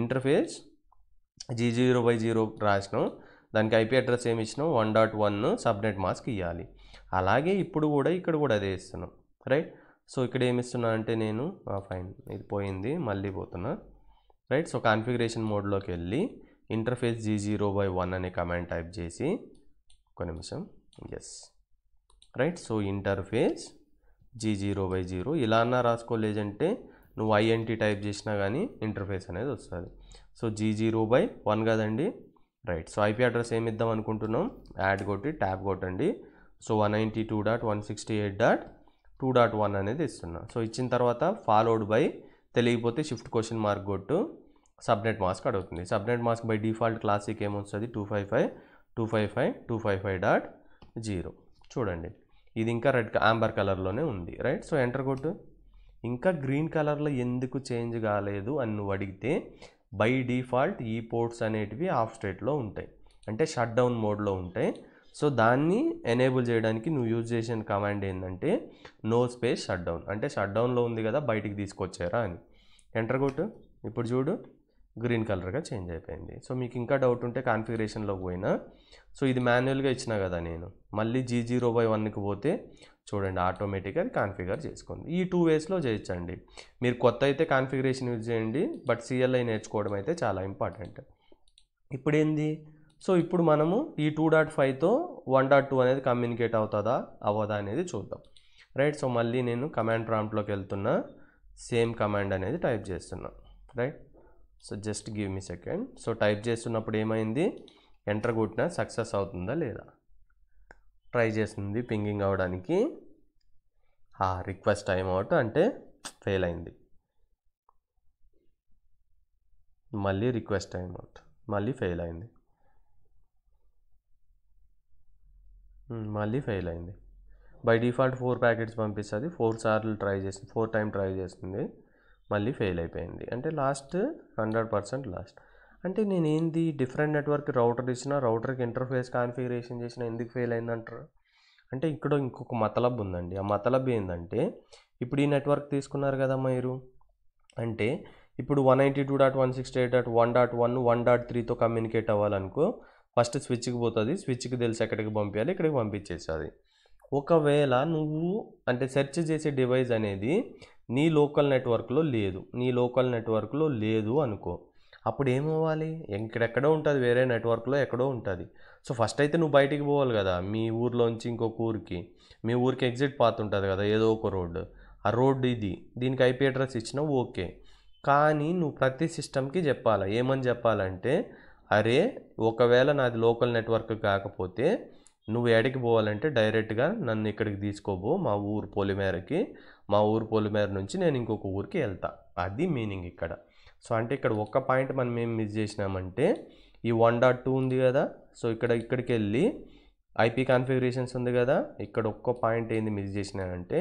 interface G zero by zero రాసినాం దానికి IP address ఏమి ఇచ్చినాం one dot one subnet mask ఇవ్వాలి అలాగే ఇప్పుడు కూడా ఇక్కడ కూడా అదే ఇస్తున్నాం రైట్ సో ఇక్కడ ఏమి ఇస్తున్నా అంటే నేను ఫైన్ ఇది పోయింది మళ్ళీ పోతున్నా రైట్ సో కాన్ఫిగరేషన్ మోడ్లోకి వెళ్ళి interface G zero by one అనే కమాండ్ టైప్ చేసి ఒక నిమిషం yes right so interface G zero by zero ఇలా అన్నా రాసుకోలేదంటే నువ్వు ఐఎన్టీ టైప్ చేసినా కానీ ఇంటర్ఫేస్ అనేది వస్తుంది so G zero by one కదండి రైట్ సో ఐపీ అడ్రస్ ఏమి ఇద్దాం అనుకుంటున్నాం యాడ్ కొట్టి ట్యాప్ కొట్టండి so one ninety two dot one sixty eight dot two dot one అనేది ఇస్తున్నాం సో ఇచ్చిన తర్వాత ఫాలోడ్ బై తెలియకపోతే షిఫ్ట్ క్వశ్చన్ మార్క్ కొట్టు సబ్నెట్ మాస్క్ అడుగుతుంది subnet mask by default class C ఏమొస్తుంది two five five two five five two five five dot zero చూడండి ఇది ఇంకా రెడ్ ఆంబర్ కలర్లోనే ఉంది రైట్ సో ఎంటర్ కొట్టు ఇంకా గ్రీన్ కలర్లో ఎందుకు చేంజ్ కాలేదు అని నువ్వు అడిగితే బై డిఫాల్ట్ ఈ పోర్ట్స్ అనేటివి ఆఫ్ స్టేట్లో ఉంటాయి అంటే షట్ డౌన్ మోడ్లో ఉంటాయి సో దాన్ని ఎనేబుల్ చేయడానికి నువ్వు యూజ్ చేసిన కమాండ్ ఏంటంటే నో స్పేస్ షట్ డౌన్ అంటే షట్ డౌన్లో ఉంది కదా బయటికి తీసుకొచ్చారా అని ఎంటర్ కొట్టు ఇప్పుడు చూడు గ్రీన్ కలర్గా చేంజ్ అయిపోయింది సో మీకు ఇంకా డౌట్ ఉంటే కాన్ఫిగరేషన్లో పోయినా సో ఇది మాన్యువల్గా ఇచ్చిన కదా నేను మళ్ళీ జీ జీరో బై వన్కి పోతే చూడండి ఆటోమేటిక్గా అది కాన్ఫిగర్ చేసుకుంది ఈ టూ వేస్లో చేయొచ్చండి మీరు కొత్త అయితే కాన్ఫిగరేషన్ యూజ్ చేయండి బట్ సిఎల్ఐ నేర్చుకోవడం అయితే చాలా ఇంపార్టెంట్ ఇప్పుడు ఏంది సో ఇప్పుడు మనము ఈ టూ డాట్ ఫైవ్తో వన్ డాట్ టూ అనేది కమ్యూనికేట్ అవుతుందా అవ్వదా అనేది చూద్దాం రైట్ సో మళ్ళీ నేను కమాండ్ ప్రాంప్ట్లోకి వెళ్తున్నా సేమ్ కమాండ్ అనేది టైప్ చేస్తున్నా right so just give me second so type చేస్తున్నప్పుడు ఏమైంది ఎంటర్ కొట్టినా సక్సెస్ అవుతుందా లేదా ట్రై చేసింది పింగింగ్ అవ్వడానికి ఆ రిక్వెస్ట్ టైం అవుట్ అంటే ఫెయిల్ అయింది మళ్ళీ రిక్వెస్ట్ టైం అవుట్ మళ్ళీ ఫెయిల్ అయింది మళ్ళీ ఫెయిల్ అయింది బై డిఫాల్ట్ ఫోర్ ప్యాకెట్స్ పంపిస్తుంది ఫోర్ సార్లు ట్రై చేసింది ఫోర్ టైం ట్రై చేసింది మళ్ళీ ఫెయిల్ అయిపోయింది అంటే లాస్ట్ హండ్రెడ్ పర్సెంట్ లాస్ట్ అంటే నేను ఏంది డిఫరెంట్ నెట్వర్క్ రౌటర్ ఇచ్చిన రౌటర్కి ఇంటర్ఫేస్ కాన్ఫిగరేషన్ చేసిన ఎందుకు ఫెయిల్ అయిందంటారు అంటే ఇక్కడ ఇంకొక మతలబ్ ఉందండి ఆ మతలబ్ ఏంటంటే ఇప్పుడు ఈ నెట్వర్క్ తీసుకున్నారు కదా మీరు అంటే ఇప్పుడు one ninety two dot one sixty eight dot one dot one one dot త్రీతో కమ్యూనికేట్ అవ్వాలనుకో ఫస్ట్ స్విచ్కి పోతుంది స్విచ్కి తెలిసి ఎక్కడికి పంపించాలి ఇక్కడికి పంపించేసేది ఒకవేళ నువ్వు అంటే సెర్చ్ చేసే డివైస్ అనేది నీ లోకల్ నెట్వర్క్లో లేదు నీ లోకల్ నెట్వర్క్లో లేదు అనుకో అప్పుడు ఏమవ్వాలి ఎక్కడెక్కడో ఉంటుంది వేరే నెట్వర్క్లో ఎక్కడో ఉంటుంది సో ఫస్ట్ అయితే నువ్వు బయటికి పోవాలి కదా మీ ఊర్లోంచి ఇంకొక ఊరికి మీ ఊరికి ఎగ్జిట్ పాత్ ఉంటుంది కదా ఏదో ఒక రోడ్డు ఆ రోడ్డు ఇది దీనికి ఐపీ అడ్రస్ ఇచ్చినా ఓకే కానీ నువ్వు ప్రతి సిస్టమ్కి చెప్పాలి ఏమని చెప్పాలంటే అరే ఒకవేళ నాది లోకల్ నెట్వర్క్ కాకపోతే నువ్వు ఎడికి పోవాలంటే డైరెక్ట్గా నన్ను ఇక్కడికి తీసుకోబో మా ఊరు పొలిమేరకి మా ఊరు పొలిమేర నుంచి నేను ఇంకొక ఊరికి వెళ్తా అది మీనింగ్ ఇక్కడ సో అంటే ఇక్కడ ఒక్క పాయింట్ మనం ఏం మిస్ చేసినామంటే ఈ వన్ డాట్ టూ ఉంది కదా సో ఇక్కడ ఇక్కడికి వెళ్ళి ఐపీ కాన్ఫిగరేషన్స్ ఉంది కదా ఇక్కడ ఒక్క పాయింట్ ఏంది మిస్ చేసినానంటే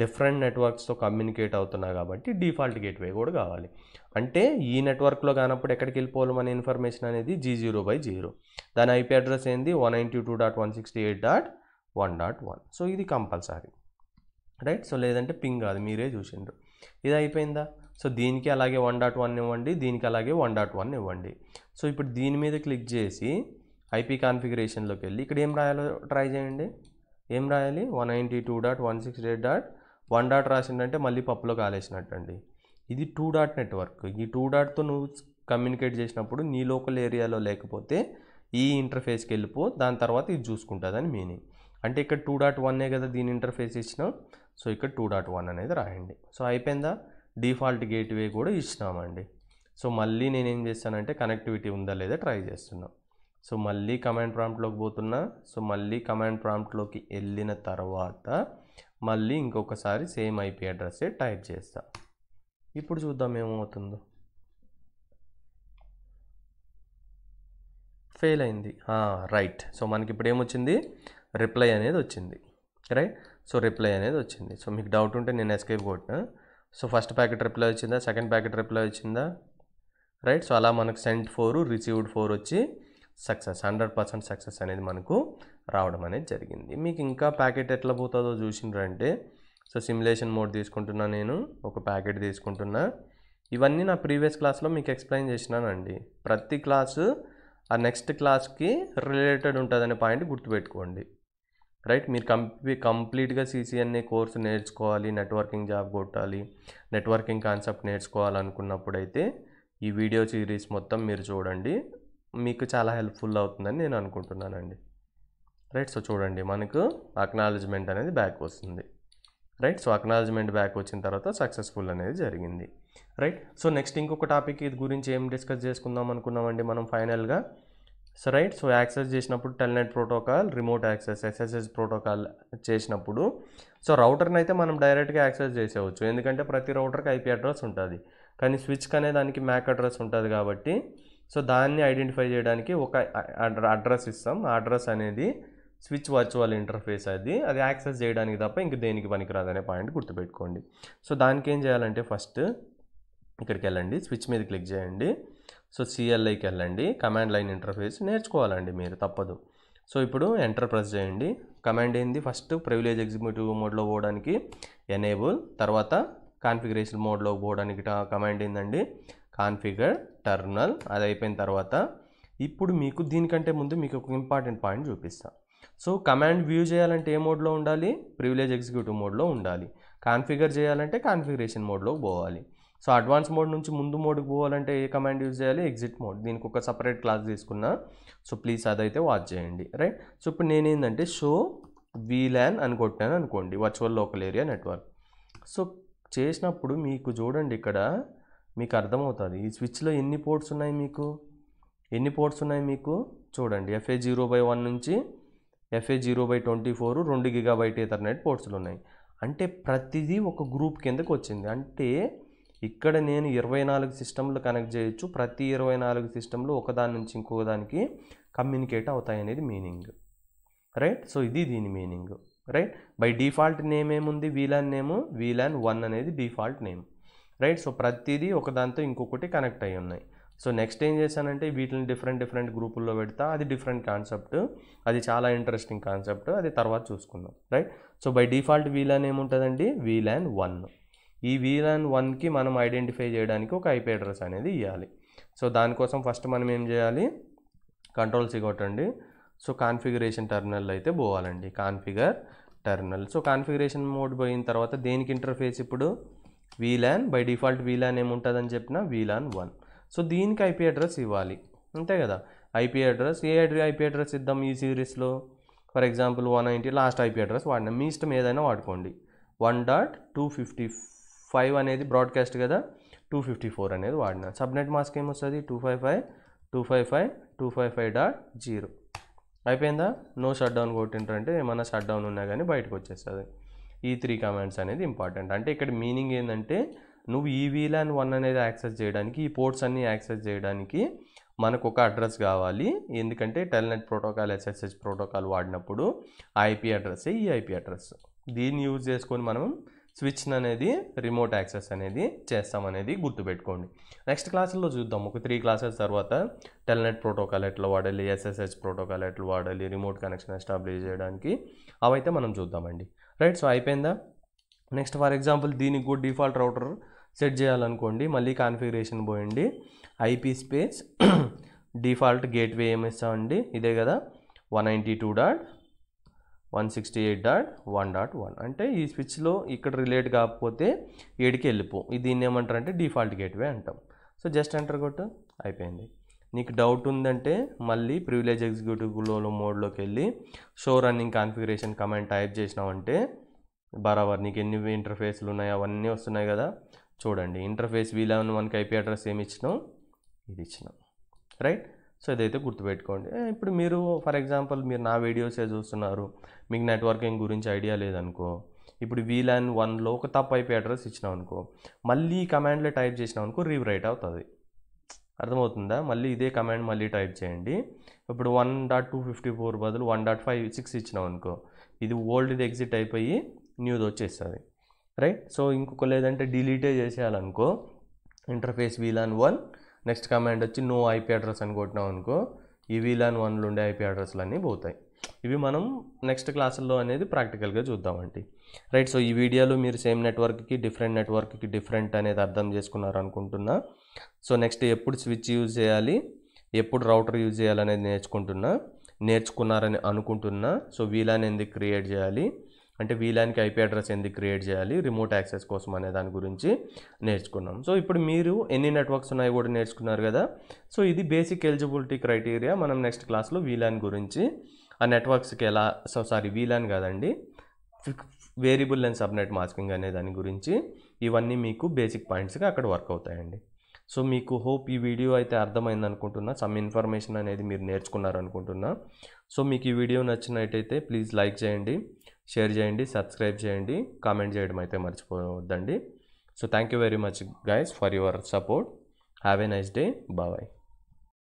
డిఫరెంట్ నెట్వర్క్స్తో కమ్యూనికేట్ అవుతున్నా కాబట్టి డిఫాల్ట్ గేట్వే కూడా కావాలి అంటే ఈ నెట్వర్క్లో కానప్పుడు ఎక్కడికి వెళ్ళిపోవాలి మన ఇన్ఫర్మేషన్ అనేది జీ జీరో బై జీరో దాని ఐపీ అడ్రస్ ఏంది one ninety two dot one sixty eight dot one dot one so ఇది కంపల్సరీ రైట్ సో లేదంటే పింగ్ కాదు మీరే చూసిండ్రు ఇది అయిపోయిందా సో దీనికి అలాగే వన్ డాట్ వన్ ఇవ్వండి దీనికి అలాగే వన్ డాట్ వన్ ఇవ్వండి సో ఇప్పుడు దీని మీద క్లిక్ చేసి ఐపీ కాన్ఫిగరేషన్లోకి వెళ్ళి ఇక్కడ ఏం రాయాలో ట్రై చేయండి ఏం రాయాలి one ninety two dot one six eight dot one dot రాసిందంటే మళ్ళీ పప్పులో అండి ఇది టూ డాట్ నెట్వర్క్ ఈ టూ డాట్తో నువ్వు కమ్యూనికేట్ చేసినప్పుడు నీ లోకల్ ఏరియాలో లేకపోతే ఈ ఇంటర్ఫేస్కి వెళ్ళిపో దాని తర్వాత ఇది చూసుకుంటుందని మీనింగ్ అంటే ఇక్కడ టూ డాట్ వన్నే కదా దీని ఇంటర్ఫేస్ ఇచ్చినాం సో ఇక్కడ టూ డాట్ వన్ అనేది రాయండి సో అయిపోయిందా డిఫాల్ట్ గేట్వే కూడా ఇచ్చినామండి సో మళ్ళీ నేను ఏం చేస్తానంటే కనెక్టివిటీ ఉందా లేదా ట్రై చేస్తున్నాం సో మళ్ళీ కమాండ్ ప్రాంప్ట్లోకి పోతున్నా సో మళ్ళీ కమాండ్ ప్రాంప్ట్లోకి వెళ్ళిన తర్వాత మళ్ళీ ఇంకొకసారి సేమ్ ఐపీ అడ్రస్సే టైప్ చేస్తా ఇప్పుడు చూద్దాం ఏమవుతుందో ఫెయిల్ అయింది రైట్ సో మనకి ఇప్పుడు ఏమొచ్చింది రిప్లై అనేది వచ్చింది రైట్ సో రిప్లై అనేది వచ్చింది సో మీకు డౌట్ ఉంటే నేను ఎస్కేప్ కొట్టిన సో ఫస్ట్ ప్యాకెట్ రిప్లై వచ్చిందా సెకండ్ ప్యాకెట్ రిప్లై వచ్చిందా రైట్ సో అలా మనకు సెంట్ ఫోర్ రిసీవ్డ్ ఫోర్ వచ్చి సక్సెస్ హండ్రెడ్ పర్సెంట్ సక్సెస్ అనేది మనకు రావడం అనేది జరిగింది మీకు ఇంకా ప్యాకెట్ ఎట్లా పోతుందో అంటే సో సిమ్యులేషన్ మోడ్ తీసుకుంటున్నా నేను ఒక ప్యాకెట్ తీసుకుంటున్నా ఇవన్నీ నా ప్రీవియస్ క్లాస్లో మీకు ఎక్స్ప్లెయిన్ చేసినానండి ప్రతి క్లాసు ఆ నెక్స్ట్ క్లాస్కి రిలేటెడ్ ఉంటుందనే పాయింట్ గుర్తుపెట్టుకోండి రైట్ మీరు కంప్లీ కంప్లీట్గా సీసీఎన్ఏ కోర్సు నేర్చుకోవాలి నెట్వర్కింగ్ జాబ్ కొట్టాలి నెట్వర్కింగ్ కాన్సెప్ట్ నేర్చుకోవాలనుకున్నప్పుడైతే ఈ వీడియో సిరీస్ మొత్తం మీరు చూడండి మీకు చాలా హెల్ప్ఫుల్ అవుతుందని నేను అనుకుంటున్నానండి రైట్ సో చూడండి మనకు అక్నాలజ్మెంట్ అనేది బ్యాక్ వస్తుంది రైట్ సో అక్నాలజ్మెంట్ బ్యాక్ వచ్చిన తర్వాత సక్సెస్ఫుల్ అనేది జరిగింది రైట్ సో నెక్స్ట్ ఇంకొక టాపిక్ ఇది గురించి ఏం డిస్కస్ చేసుకుందాం అనుకున్నామండి మనం ఫైనల్గా సో రైట్ సో యాక్సెస్ చేసినప్పుడు telnet protocol remote access SSH protocol చేసినప్పుడు సో రౌటర్ని అయితే మనం డైరెక్ట్గా యాక్సెస్ చేసేవచ్చు ఎందుకంటే ప్రతి రౌటర్కి ఐపీ అడ్రస్ ఉంటుంది కానీ స్విచ్కి అనే దానికి మ్యాక్ అడ్రస్ ఉంటుంది కాబట్టి సో దాన్ని ఐడెంటిఫై చేయడానికి ఒక అడ్రస్ ఇస్తాం ఆ అడ్రస్ అనేది స్విచ్ వర్చువల్ ఇంటర్ఫేస్ అది అది యాక్సెస్ చేయడానికి తప్ప ఇంక దేనికి పనికిరాదు అనే పాయింట్ గుర్తుపెట్టుకోండి సో దానికి ఏం చేయాలంటే ఫస్ట్ ఇక్కడికి వెళ్ళండి స్విచ్ మీద క్లిక్ చేయండి సో సిఎల్ఐకి వెళ్ళండి కమాండ్ లైన్ ఇంటర్ఫేస్ నేర్చుకోవాలండి మీరు తప్పదు సో ఇప్పుడు ఎంటర్ ప్రెస్ చేయండి కమాండ్ ఏంది ఫస్ట్ ప్రివిలేజ్ ఎగ్జిక్యూటివ్ మోడ్లో పోవడానికి ఎనేబుల్ తర్వాత కాన్ఫిగరేషన్ మోడ్లో పోవడానికి కమాండ్ ఏందండి కాన్ఫిగర్ టర్నల్ అది అయిపోయిన తర్వాత ఇప్పుడు మీకు దీనికంటే ముందు మీకు ఒక ఇంపార్టెంట్ పాయింట్ చూపిస్తాను సో కమాండ్ వ్యూ చేయాలంటే ఏ మోడ్లో ఉండాలి ప్రివిలేజ్ ఎగ్జిక్యూటివ్ మోడ్లో ఉండాలి కాన్ఫిగర్ చేయాలంటే కాన్ఫిగరేషన్ మోడ్లోకి పోవాలి సో అడ్వాన్స్ మోడ్ నుంచి ముందు మోడ్కి పోవాలంటే ఏ కమాండ్ యూజ్ చేయాలి ఎగ్జిట్ మోడ్ దీనికి ఒక సపరేట్ క్లాస్ తీసుకున్నా సో ప్లీజ్ అదైతే వాచ్ చేయండి రైట్ సో ఇప్పుడు నేను ఏంటంటే షో వీలాన్ అని కొట్టాను అనుకోండి virtual local area network so చేసినప్పుడు మీకు చూడండి ఇక్కడ మీకు అర్థమవుతుంది ఈ స్విచ్లో ఎన్ని పోర్ట్స్ ఉన్నాయి మీకు ఎన్ని పోర్ట్స్ ఉన్నాయి మీకు చూడండి ఎఫ్ఏ జీరో బై వన్ నుంచి FA zero by twenty four రెండు గిగా ఇతర నెట్ పోర్ట్స్లు ఉన్నాయి అంటే ప్రతిదీ ఒక గ్రూప్ కిందకు వచ్చింది అంటే ఇక్కడ నేను ఇరవై నాలుగు సిస్టంలు కనెక్ట్ చేయొచ్చు ప్రతి ఇరవై నాలుగు సిస్టంలు ఒకదాని నుంచి ఇంకో దానికి కమ్యూనికేట్ అవుతాయి అనేది మీనింగ్ రైట్ సో ఇది దీని meaning right by default name ఏముంది వీలాన్ నేమ్ వీలాన్ వన్ అనేది డిఫాల్ట్ నేమ్ రైట్ సో ప్రతిదీ ఒకదాంతో ఇంకొకటి కనెక్ట్ అయి ఉన్నాయి సో నెక్స్ట్ ఏం చేశానంటే వీటిని డిఫరెంట్ డిఫరెంట్ గ్రూపుల్లో పెడతా అది డిఫరెంట్ కాన్సెప్ట్ అది చాలా ఇంట్రెస్టింగ్ కాన్సెప్ట్ అది తర్వాత చూసుకుందాం right so by default VLAN ఏముంటుందండి వీలాన్ వన్ ఈ వీల్ వన్కి మనం ఐడెంటిఫై చేయడానికి ఒక ఐపీ అడ్రస్ అనేది ఇవ్వాలి సో దానికోసం ఫస్ట్ మనం ఏం చేయాలి కంట్రోల్ సిగొట్టండి సో కాన్ఫిగరేషన్ టర్మినల్ అయితే పోవాలండి configure terminal so configuration mode పోయిన తర్వాత దేనికి ఇంటర్ఫేస్ ఇప్పుడు వీలాన్ బై డిఫాల్ట్ వీలాన్ ఏముంటుందని చెప్పిన వీలాన్ వన్ సో దీనికి ఐపీ అడ్రస్ ఇవ్వాలి అంతే కదా ఐపీ అడ్రస్ ఏ ఐపీ అడ్రస్ ఇద్దాం ఈ సిరీస్లో for example one ninety last IP address వాడినా మీ ఇష్టం ఏదైనా వాడుకోండి one dot two fifty five అనేది బ్రాడ్కాస్ట్ కదా టూ ఫిఫ్టీ ఫోర్ అనేది వాడినా సబ్నెట్ మాస్క్ ఏమొస్తుంది two five five two five five two five five dot zero అయిపోయిందా నో షట్ డౌన్ కొట్టింటారంటే ఏమైనా షట్ డౌన్ ఉన్నా కానీ బయటకు వచ్చేస్తుంది ఈ త్రీ కమాండ్స్ అనేది ఇంపార్టెంట్ అంటే ఇక్కడ మీనింగ్ ఏంటంటే నువ్వు ఈ వీల్ అండ్ వన్ అనేది యాక్సెస్ చేయడానికి ఈ పోర్ట్స్ అన్నీ యాక్సెస్ చేయడానికి మనకు ఒక అడ్రస్ కావాలి ఎందుకంటే టెల్నెట్ ప్రోటోకాల్ ఎస్ఎస్హెచ్ ప్రోటోకాల్ వాడినప్పుడు ఐపీ అడ్రస్ ఈ ఐపీ అడ్రస్ దీన్ని యూజ్ చేసుకొని మనం స్విచ్ అనేది రిమోట్ యాక్సెస్ అనేది చేస్తామనేది గుర్తుపెట్టుకోండి నెక్స్ట్ క్లాసుల్లో చూద్దాం ఒక త్రీ క్లాసెస్ తర్వాత టెల్నెట్ ప్రోటోకాల్ ఎట్లా వాడాలి ఎస్ఎస్హెచ్ ప్రోటోకాల్ ఎట్లా వాడాలి రిమోట్ కనెక్షన్ ఎస్టాబ్లిష్ చేయడానికి అవైతే మనం చూద్దామండి రైట్ సో అయిపోయిందా నెక్స్ట్ ఫర్ ఎగ్జాంపుల్ దీనికి కూడా డిఫాల్ట్ రౌటర్ సెట్ చేయాలనుకోండి మళ్ళీ కాన్ఫిగరేషన్ పోయండి ఐపీ స్పేస్ డిఫాల్ట్ గేట్వే ఏమి ఇస్తామండి ఇదే కదా one ninety two dot one sixty eight dot one dot one అంటే ఈ స్విచ్లో ఇక్కడ రిలేట్ కాకపోతే ఏడికి వెళ్ళిపో దీన్ని ఏమంటారంటే డిఫాల్ట్ గేట్వే అంటాం సో జస్ట్ ఎంటర్ కొట్టు అయిపోయింది నీకు డౌట్ ఉందంటే మళ్ళీ ప్రివిలేజ్ ఎగ్జిక్యూటివ్లో మోడ్లోకి వెళ్ళి show running configuration comment type చేసినావంటే బరాబర్ నీకు ఎన్ని ఇంటర్ఫేస్లు ఉన్నాయి అవన్నీ వస్తున్నాయి కదా చూడండి ఇంటర్ఫేస్ వీలవన్ మనకి ఐపీ అడ్రస్ ఏమి ఇచ్చినాం ఇది ఇచ్చినాం రైట్ సో ఇదైతే గుర్తుపెట్టుకోండి ఇప్పుడు మీరు ఫర్ ఎగ్జాంపుల్ మీరు నా వీడియోసే చూస్తున్నారు మీకు నెట్వర్కింగ్ గురించి ఐడియా లేదనుకో ఇప్పుడు వీలాన్ వన్లో ఒక తప్పు ఐపీ అడ్రస్ ఇచ్చినాం అనుకో మళ్ళీ కమాండ్లో టైప్ చేసినాం అనుకో రీవ్రైట్ అవుతుంది అర్థమవుతుందా మళ్ళీ ఇదే కమాండ్ మళ్ళీ టైప్ చేయండి ఇప్పుడు one dot two fifty four బదులు వన్ డాట్ ఫైవ్ సిక్స్ ఇచ్చినాం అనుకో ఇది ఓల్డ్ది ఎగ్జిట్ అయిపోయి న్యూది వచ్చేస్తుంది రైట్ సో ఇంకొక లేదంటే డిలీటే చేసేయాలనుకో interface VLAN one next command వచ్చి నో ఐపీ అడ్రస్ అని కొట్టినాం అనుకో ఇవిలా అని వన్లు ఉండే ఐపీ అడ్రస్లు అన్నీ పోతాయి ఇవి మనం నెక్స్ట్ క్లాసుల్లో అనేది ప్రాక్టికల్గా చూద్దామండి రైట్ సో ఈ వీడియోలో మీరు సేమ్ నెట్వర్క్కి డిఫరెంట్ నెట్వర్క్కి డిఫరెంట్ అనేది అర్థం చేసుకున్నారు అనుకుంటున్నా సో నెక్స్ట్ ఎప్పుడు స్విచ్ యూజ్ చేయాలి ఎప్పుడు రౌటర్ యూజ్ చేయాలనేది నేర్చుకుంటున్నా నేర్చుకున్నారని అనుకుంటున్నా సో వీలాని ఎందుకు క్రియేట్ చేయాలి అంటే వీలానికి ఐపీ అడ్రస్ ఎందుకు క్రియేట్ చేయాలి రిమోట్ యాక్సెస్ కోసం అనే దాని గురించి నేర్చుకున్నాం సో ఇప్పుడు మీరు ఎన్ని నెట్వర్క్స్ ఉన్నాయో కూడా నేర్చుకున్నారు కదా సో ఇది బేసిక్ ఎలిజిబిలిటీ క్రైటీరియా మనం నెక్స్ట్ క్లాస్లో వీలాన్ గురించి ఆ నెట్వర్క్స్కి ఎలా సో సారీ వీలాన్ కాదండి వేరియబుల్ అండ్ సబ్నెట్ మాస్కింగ్ అనే దాని గురించి ఇవన్నీ మీకు బేసిక్ పాయింట్స్గా అక్కడ వర్క్ అవుతాయండి సో మీకు హోప్ ఈ వీడియో అయితే అర్థమైంది అనుకుంటున్నా సమ్ ఇన్ఫర్మేషన్ అనేది మీరు నేర్చుకున్నారు అనుకుంటున్నా సో మీకు ఈ వీడియో నచ్చినట్టయితే ప్లీజ్ లైక్ చేయండి షేర్ చేయండి సబ్స్క్రైబ్ చేయండి కామెంట్ చేయడం అయితే మర్చిపోవద్దండి so thank you very much guys for your support have a nice day bye